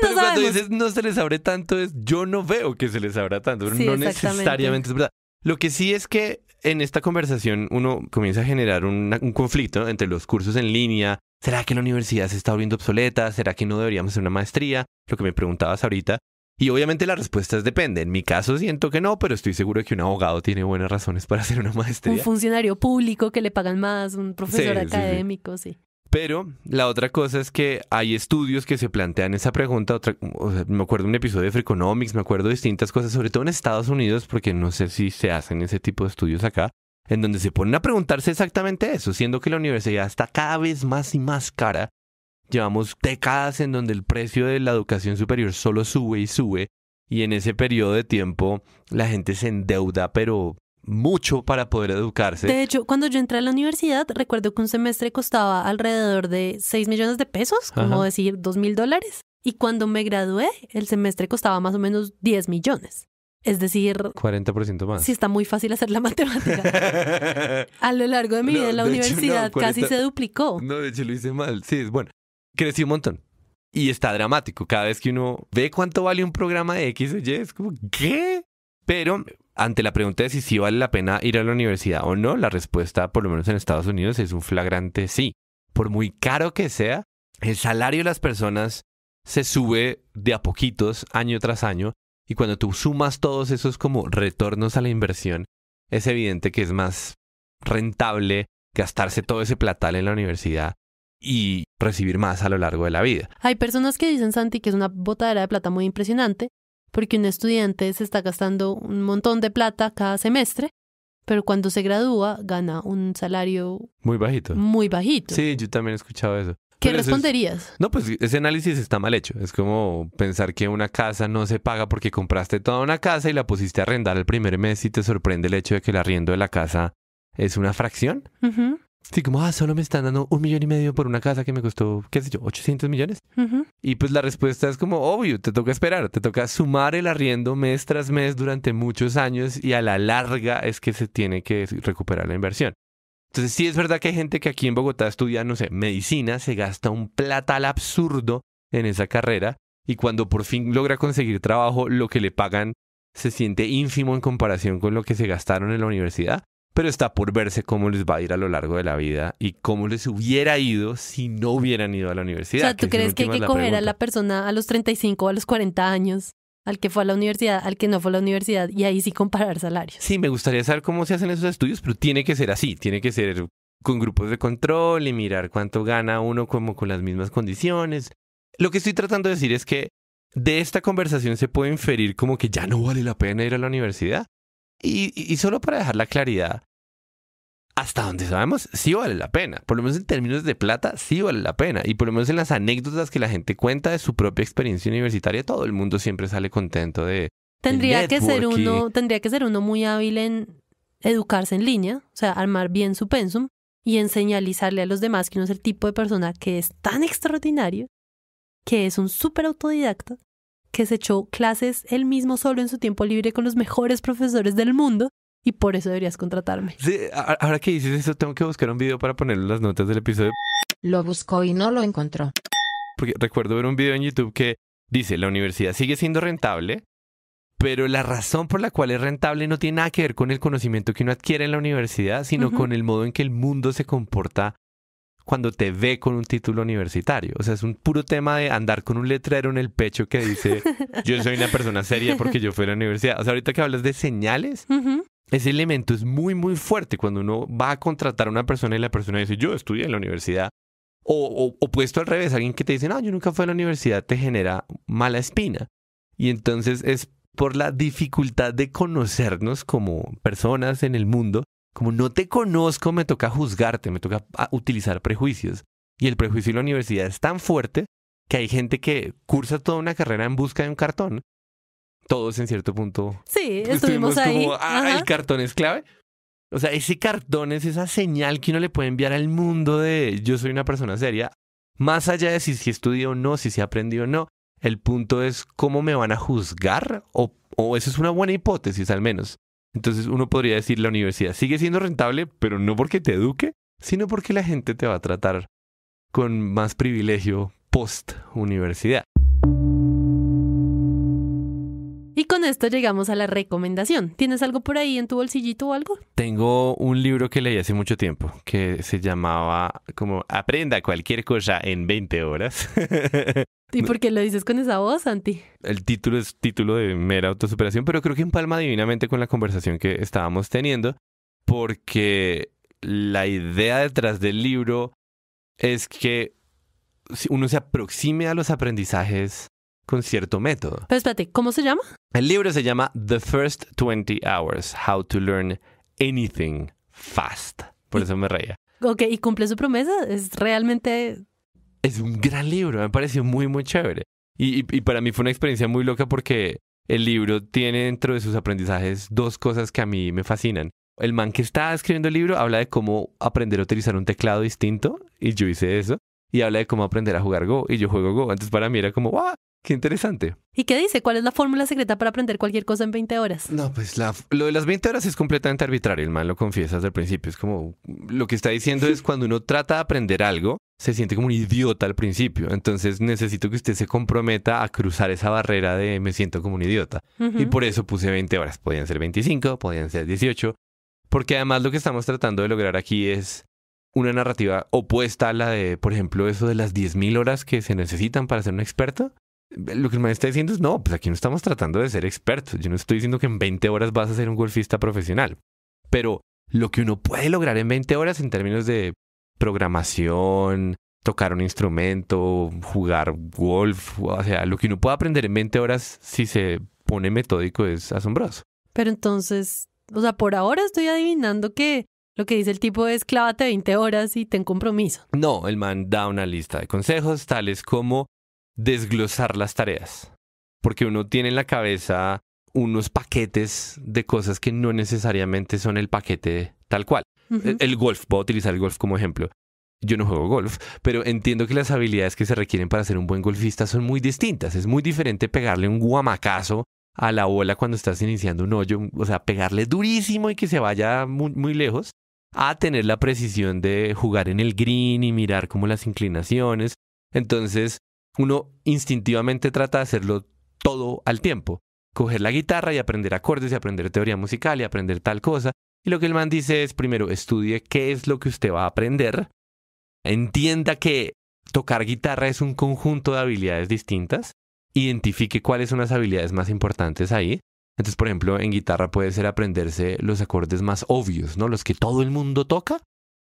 pero no cuando dices no se les abre tanto, es yo no veo que se les abra tanto, no necesariamente es verdad. Lo que sí es que en esta conversación uno comienza a generar un conflicto entre los cursos en línea. ¿Será que la universidad se está volviendo obsoleta? ¿Será que no deberíamos hacer una maestría? Lo que me preguntabas ahorita. Y obviamente las respuestas depende En mi caso siento que no, pero estoy seguro que un abogado tiene buenas razones para hacer una maestría. Un funcionario público que le pagan más, un profesor académico, sí, pero la otra cosa es que hay estudios que se plantean esa pregunta. Otra, me acuerdo de un episodio de Freakonomics, me acuerdo de distintas cosas, sobre todo en Estados Unidos, porque no sé si se hacen ese tipo de estudios acá, en donde se ponen a preguntarse exactamente eso, siendo que la universidad está cada vez más y más cara. Llevamos décadas en donde el precio de la educación superior solo sube y sube, y en ese periodo de tiempo la gente se endeuda, pero mucho para poder educarse. De hecho, cuando yo entré a la universidad, recuerdo que un semestre costaba alrededor de 6 millones de pesos, como decir 2 mil dólares. Y cuando me gradué, el semestre costaba más o menos 10 millones. Es decir, 40% más. Sí, está muy fácil hacer la (laughs) matemática. (laughs) a lo largo de mi vida en la universidad casi se duplicó. No, de hecho lo hice mal. Sí, es bueno, crecí un montón. Y está dramático. Cada vez que uno ve cuánto vale un programa de X Y, es como, ¿qué? Pero ante la pregunta de si vale la pena ir a la universidad o no, la respuesta, por lo menos en Estados Unidos, es un flagrante sí. Por muy caro que sea, el salario de las personas se sube de a poquitos año tras año y cuando tú sumas todos esos como retornos a la inversión, es evidente que es más rentable gastarse todo ese platal en la universidad y recibir más a lo largo de la vida. Hay personas que dicen, Santi, que es una botadera de plata muy impresionante, porque un estudiante se está gastando un montón de plata cada semestre, pero cuando se gradúa gana un salario muy bajito. Muy bajito. Sí, yo también he escuchado eso. ¿Qué responderías? no, pues ese análisis está mal hecho. Es como pensar que una casa no se paga porque compraste toda una casa y la pusiste a arrendar el primer mes y te sorprende el hecho de que el arriendo de la casa es una fracción. Sí, como, ah, solo me están dando un millón y medio por una casa que me costó, qué sé yo, 800 millones. Y pues la respuesta es como, obvio, te toca esperar, te toca sumar el arriendo mes tras mes durante muchos años y a la larga es que se tiene que recuperar la inversión. Entonces sí es verdad que hay gente que aquí en Bogotá estudia, no sé, medicina, se gasta un plata al absurdo en esa carrera y cuando por fin logra conseguir trabajo, lo que le pagan se siente ínfimo en comparación con lo que se gastaron en la universidad pero está por verse cómo les va a ir a lo largo de la vida y cómo les hubiera ido si no hubieran ido a la universidad. O sea, ¿tú crees que hay que coger a la persona a los 35 o a los 40 años? Al que fue a la universidad, al que no fue a la universidad, y ahí sí comparar salarios. Sí, me gustaría saber cómo se hacen esos estudios, pero tiene que ser así, tiene que ser con grupos de control y mirar cuánto gana uno como con las mismas condiciones. Lo que estoy tratando de decir es que de esta conversación se puede inferir como que ya no vale la pena ir a la universidad, y, y solo para dejar la claridad, hasta donde sabemos, sí vale la pena. Por lo menos en términos de plata, sí vale la pena. Y por lo menos en las anécdotas que la gente cuenta de su propia experiencia universitaria, todo el mundo siempre sale contento de. Tendría que ser uno, tendría que ser uno muy hábil en educarse en línea, o sea, armar bien su pensum y en señalizarle a los demás que uno es el tipo de persona que es tan extraordinario, que es un súper autodidacta que se echó clases él mismo solo en su tiempo libre con los mejores profesores del mundo y por eso deberías contratarme. Sí, ahora que dices eso, tengo que buscar un video para poner las notas del episodio. Lo buscó y no lo encontró. Porque recuerdo ver un video en YouTube que dice, la universidad sigue siendo rentable, pero la razón por la cual es rentable no tiene nada que ver con el conocimiento que uno adquiere en la universidad, sino con el modo en que el mundo se comporta cuando te ve con un título universitario. O sea, es un puro tema de andar con un letrero en el pecho que dice, (laughs) yo soy una persona seria porque yo fui a la universidad. O sea, ahorita que hablas de señales, ese elemento es muy, muy fuerte cuando uno va a contratar a una persona y la persona dice, yo estudié en la universidad. O, puesto al revés, alguien que te dice, no, yo nunca fui a la universidad, te genera mala espina. Y entonces es por la dificultad de conocernos como personas en el mundo como no te conozco, me toca juzgarte, me toca ah, utilizar prejuicios. Y el prejuicio en la universidad es tan fuerte que hay gente que cursa toda una carrera en busca de un cartón. Todos en cierto punto. Sí, estuvimos, ahí. ah, el cartón es clave. O sea, ese cartón es esa señal que uno le puede enviar al mundo de yo soy una persona seria. Más allá de si, si estudió o no, si se aprendió o no, el punto es cómo me van a juzgar o, o es una buena hipótesis al menos. Entonces uno podría decir la universidad sigue siendo rentable, pero no porque te eduque, sino porque la gente te va a tratar con más privilegio post universidad. Y con esto llegamos a la recomendación. ¿Tienes algo por ahí en tu bolsillito o algo? Tengo un libro que leí hace mucho tiempo que se llamaba como Aprenda cualquier cosa en 20 horas. (laughs) ¿Y por qué lo dices con esa voz, Santi? El título es título de mera autosuperación, pero creo que empalma divinamente con la conversación que estábamos teniendo, porque la idea detrás del libro es que uno se aproxime a los aprendizajes con cierto método. Pero espérate, ¿cómo se llama? El libro se llama The First 20 Hours, How to Learn Anything Fast. Por eso me reía. Ok, ¿y cumple su promesa? ¿Es realmente es un gran libro, me pareció muy, muy chévere. Y, para mí fue una experiencia muy loca porque el libro tiene dentro de sus aprendizajes dos cosas que a mí me fascinan. El man que está escribiendo el libro habla de cómo aprender a utilizar un teclado distinto, y yo hice eso, y habla de cómo aprender a jugar Go, y yo juego Go. antes para mí era como, ¡guau! Qué interesante. ¿Y qué dice? ¿Cuál es la fórmula secreta para aprender cualquier cosa en 20 horas? No, pues lo de las 20 horas es completamente arbitrario, el mal lo confiesa desde el principio. Es como, lo que está diciendo es (laughs) cuando uno trata de aprender algo, se siente como un idiota al principio. Entonces necesito que usted se comprometa a cruzar esa barrera de me siento como un idiota. Y por eso puse 20 horas. Podían ser 25, podían ser 18. Porque además lo que estamos tratando de lograr aquí es una narrativa opuesta a la de, por ejemplo, eso de las 10.000 horas que se necesitan para ser un experto. Lo que el man está diciendo es, no, pues aquí no estamos tratando de ser expertos. Yo no estoy diciendo que en 20 horas vas a ser un golfista profesional. Pero lo que uno puede lograr en 20 horas en términos de programación, tocar un instrumento, jugar golf, o sea, lo que uno puede aprender en 20 horas si se pone metódico es asombroso. Pero entonces, o sea, por ahora estoy adivinando que lo que dice el tipo es clávate 20 horas y ten compromiso. No, el man da una lista de consejos tales como desglosar las tareas, porque uno tiene en la cabeza unos paquetes de cosas que no necesariamente son el paquete tal cual. El golf, a utilizar el golf como ejemplo. Yo no juego golf, pero entiendo que las habilidades que se requieren para ser un buen golfista son muy distintas. Es muy diferente pegarle un guamacazo a la bola cuando estás iniciando un hoyo, o sea, pegarle durísimo y que se vaya muy, muy lejos, a tener la precisión de jugar en el green y mirar como las inclinaciones. Entonces, uno instintivamente trata de hacerlo todo al tiempo. Coger la guitarra y aprender acordes y aprender teoría musical y aprender tal cosa. Y lo que el man dice es, primero, estudie qué es lo que usted va a aprender. Entienda que tocar guitarra es un conjunto de habilidades distintas. Identifique cuáles son las habilidades más importantes ahí. Entonces, por ejemplo, en guitarra puede ser aprenderse los acordes más obvios, ¿no? Los que todo el mundo toca.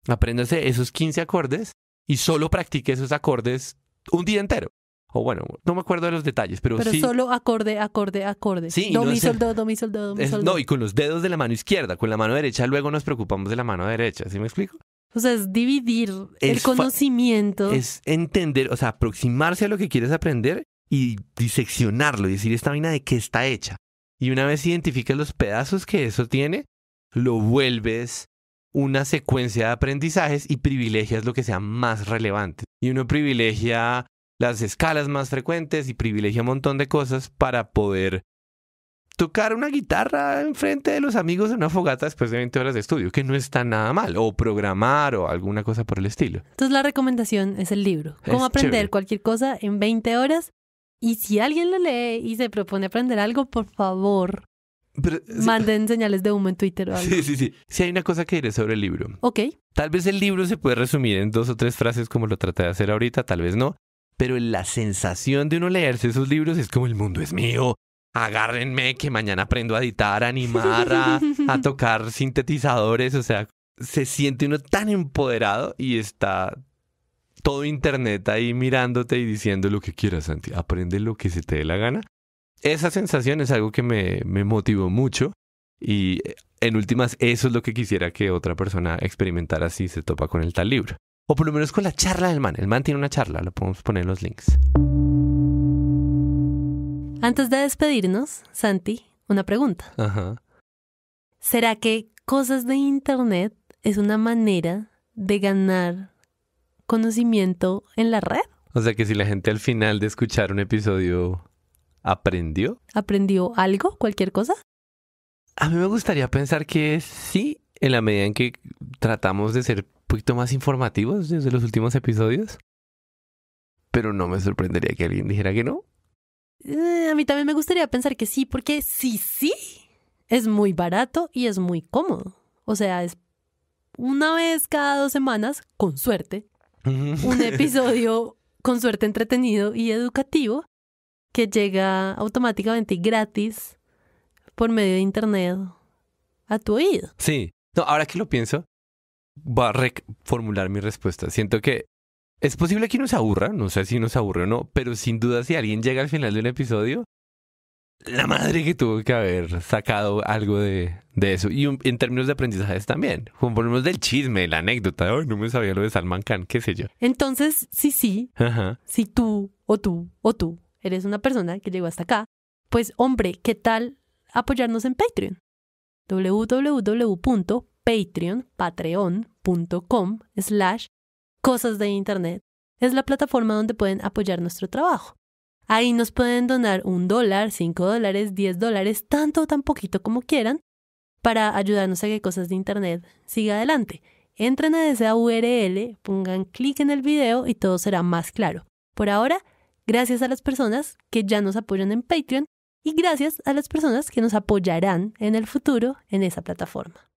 Apréndase esos 15 acordes y solo practique esos acordes un día entero. O bueno, no me acuerdo de los detalles, pero, sí. Pero solo acorde, acorde, acorde. Sí. no mi No, y con los dedos de la mano izquierda, con la mano derecha, luego nos preocupamos de la mano derecha. ¿Sí me explico? O sea, es dividir el conocimiento. Es entender, o sea, aproximarse a lo que quieres aprender y diseccionarlo y decir esta vaina de qué está hecha. Y una vez identificas los pedazos que eso tiene, lo vuelves una secuencia de aprendizajes y privilegias lo que sea más relevante. Y uno privilegia las escalas más frecuentes y privilegia un montón de cosas para poder tocar una guitarra enfrente de los amigos en una fogata después de 20 horas de estudio, que no está nada mal, o programar o alguna cosa por el estilo. Entonces la recomendación es el libro, cómo aprender cualquier cosa en 20 horas. Y si alguien lo lee y se propone aprender algo, por favor, Manden señales de humo en Twitter o algo. Sí, sí, sí. Si hay una cosa que diré sobre el libro. Ok. Tal vez el libro se puede resumir en dos o tres frases como lo traté de hacer ahorita, tal vez no. Pero la sensación de uno leerse esos libros es como el mundo es mío. Agárrenme que mañana aprendo a editar, a animar, a, a (laughs) tocar sintetizadores. O sea, se siente uno tan empoderado y está todo internet ahí mirándote y diciendo lo que quieras, Santi. Aprende lo que se te dé la gana esa sensación es algo que me, motivó mucho y eh, en últimas eso es lo que quisiera que otra persona experimentara si se topa con el tal libro. O por lo menos con la charla del man. El man tiene una charla, lo podemos poner en los links. Antes de despedirnos, Santi, una pregunta. Ajá. ¿Será que cosas de Internet es una manera de ganar conocimiento en la red? O sea que si la gente al final de escuchar un episodio aprendió. ¿Aprendió algo? ¿Cualquier cosa? A mí me gustaría pensar que sí, en la medida en que tratamos de ser un poquito más informativos desde los últimos episodios. Pero no me sorprendería que alguien dijera que no. Eh, a mí también me gustaría pensar que sí, porque sí, sí, es muy barato y es muy cómodo. O sea, es una vez cada dos semanas, con suerte, un episodio con suerte entretenido y educativo que llega automáticamente gratis por medio de internet a tu oído. Sí. No, ahora que lo pienso, voy a reformular mi respuesta. Siento que es posible que nos aburra, no sé si nos aburre o no, pero sin duda si alguien llega al final de un episodio, la madre que tuvo que haber sacado algo de, eso. Y en términos de aprendizajes también. Como ponemos del chisme, la anécdota, no me sabía lo de Salman Khan, qué sé yo. Entonces, sí, sí. Ajá. Si tú o tú o tú eres una persona que llegó hasta acá, pues hombre, ¿qué tal apoyarnos en Patreon? www.patreon.com slash cosas de internet es la plataforma donde pueden apoyar nuestro trabajo. Ahí nos pueden donar un dólar, cinco dólares, diez dólares, tanto o tan poquito como quieran, para ayudarnos a que Cosas de Internet siga adelante. Entren a esa URL, pongan clic en el video y todo será más claro. Por ahora, gracias a las personas que ya nos apoyan en Patreon y gracias a las personas que nos apoyarán en el futuro en esa plataforma.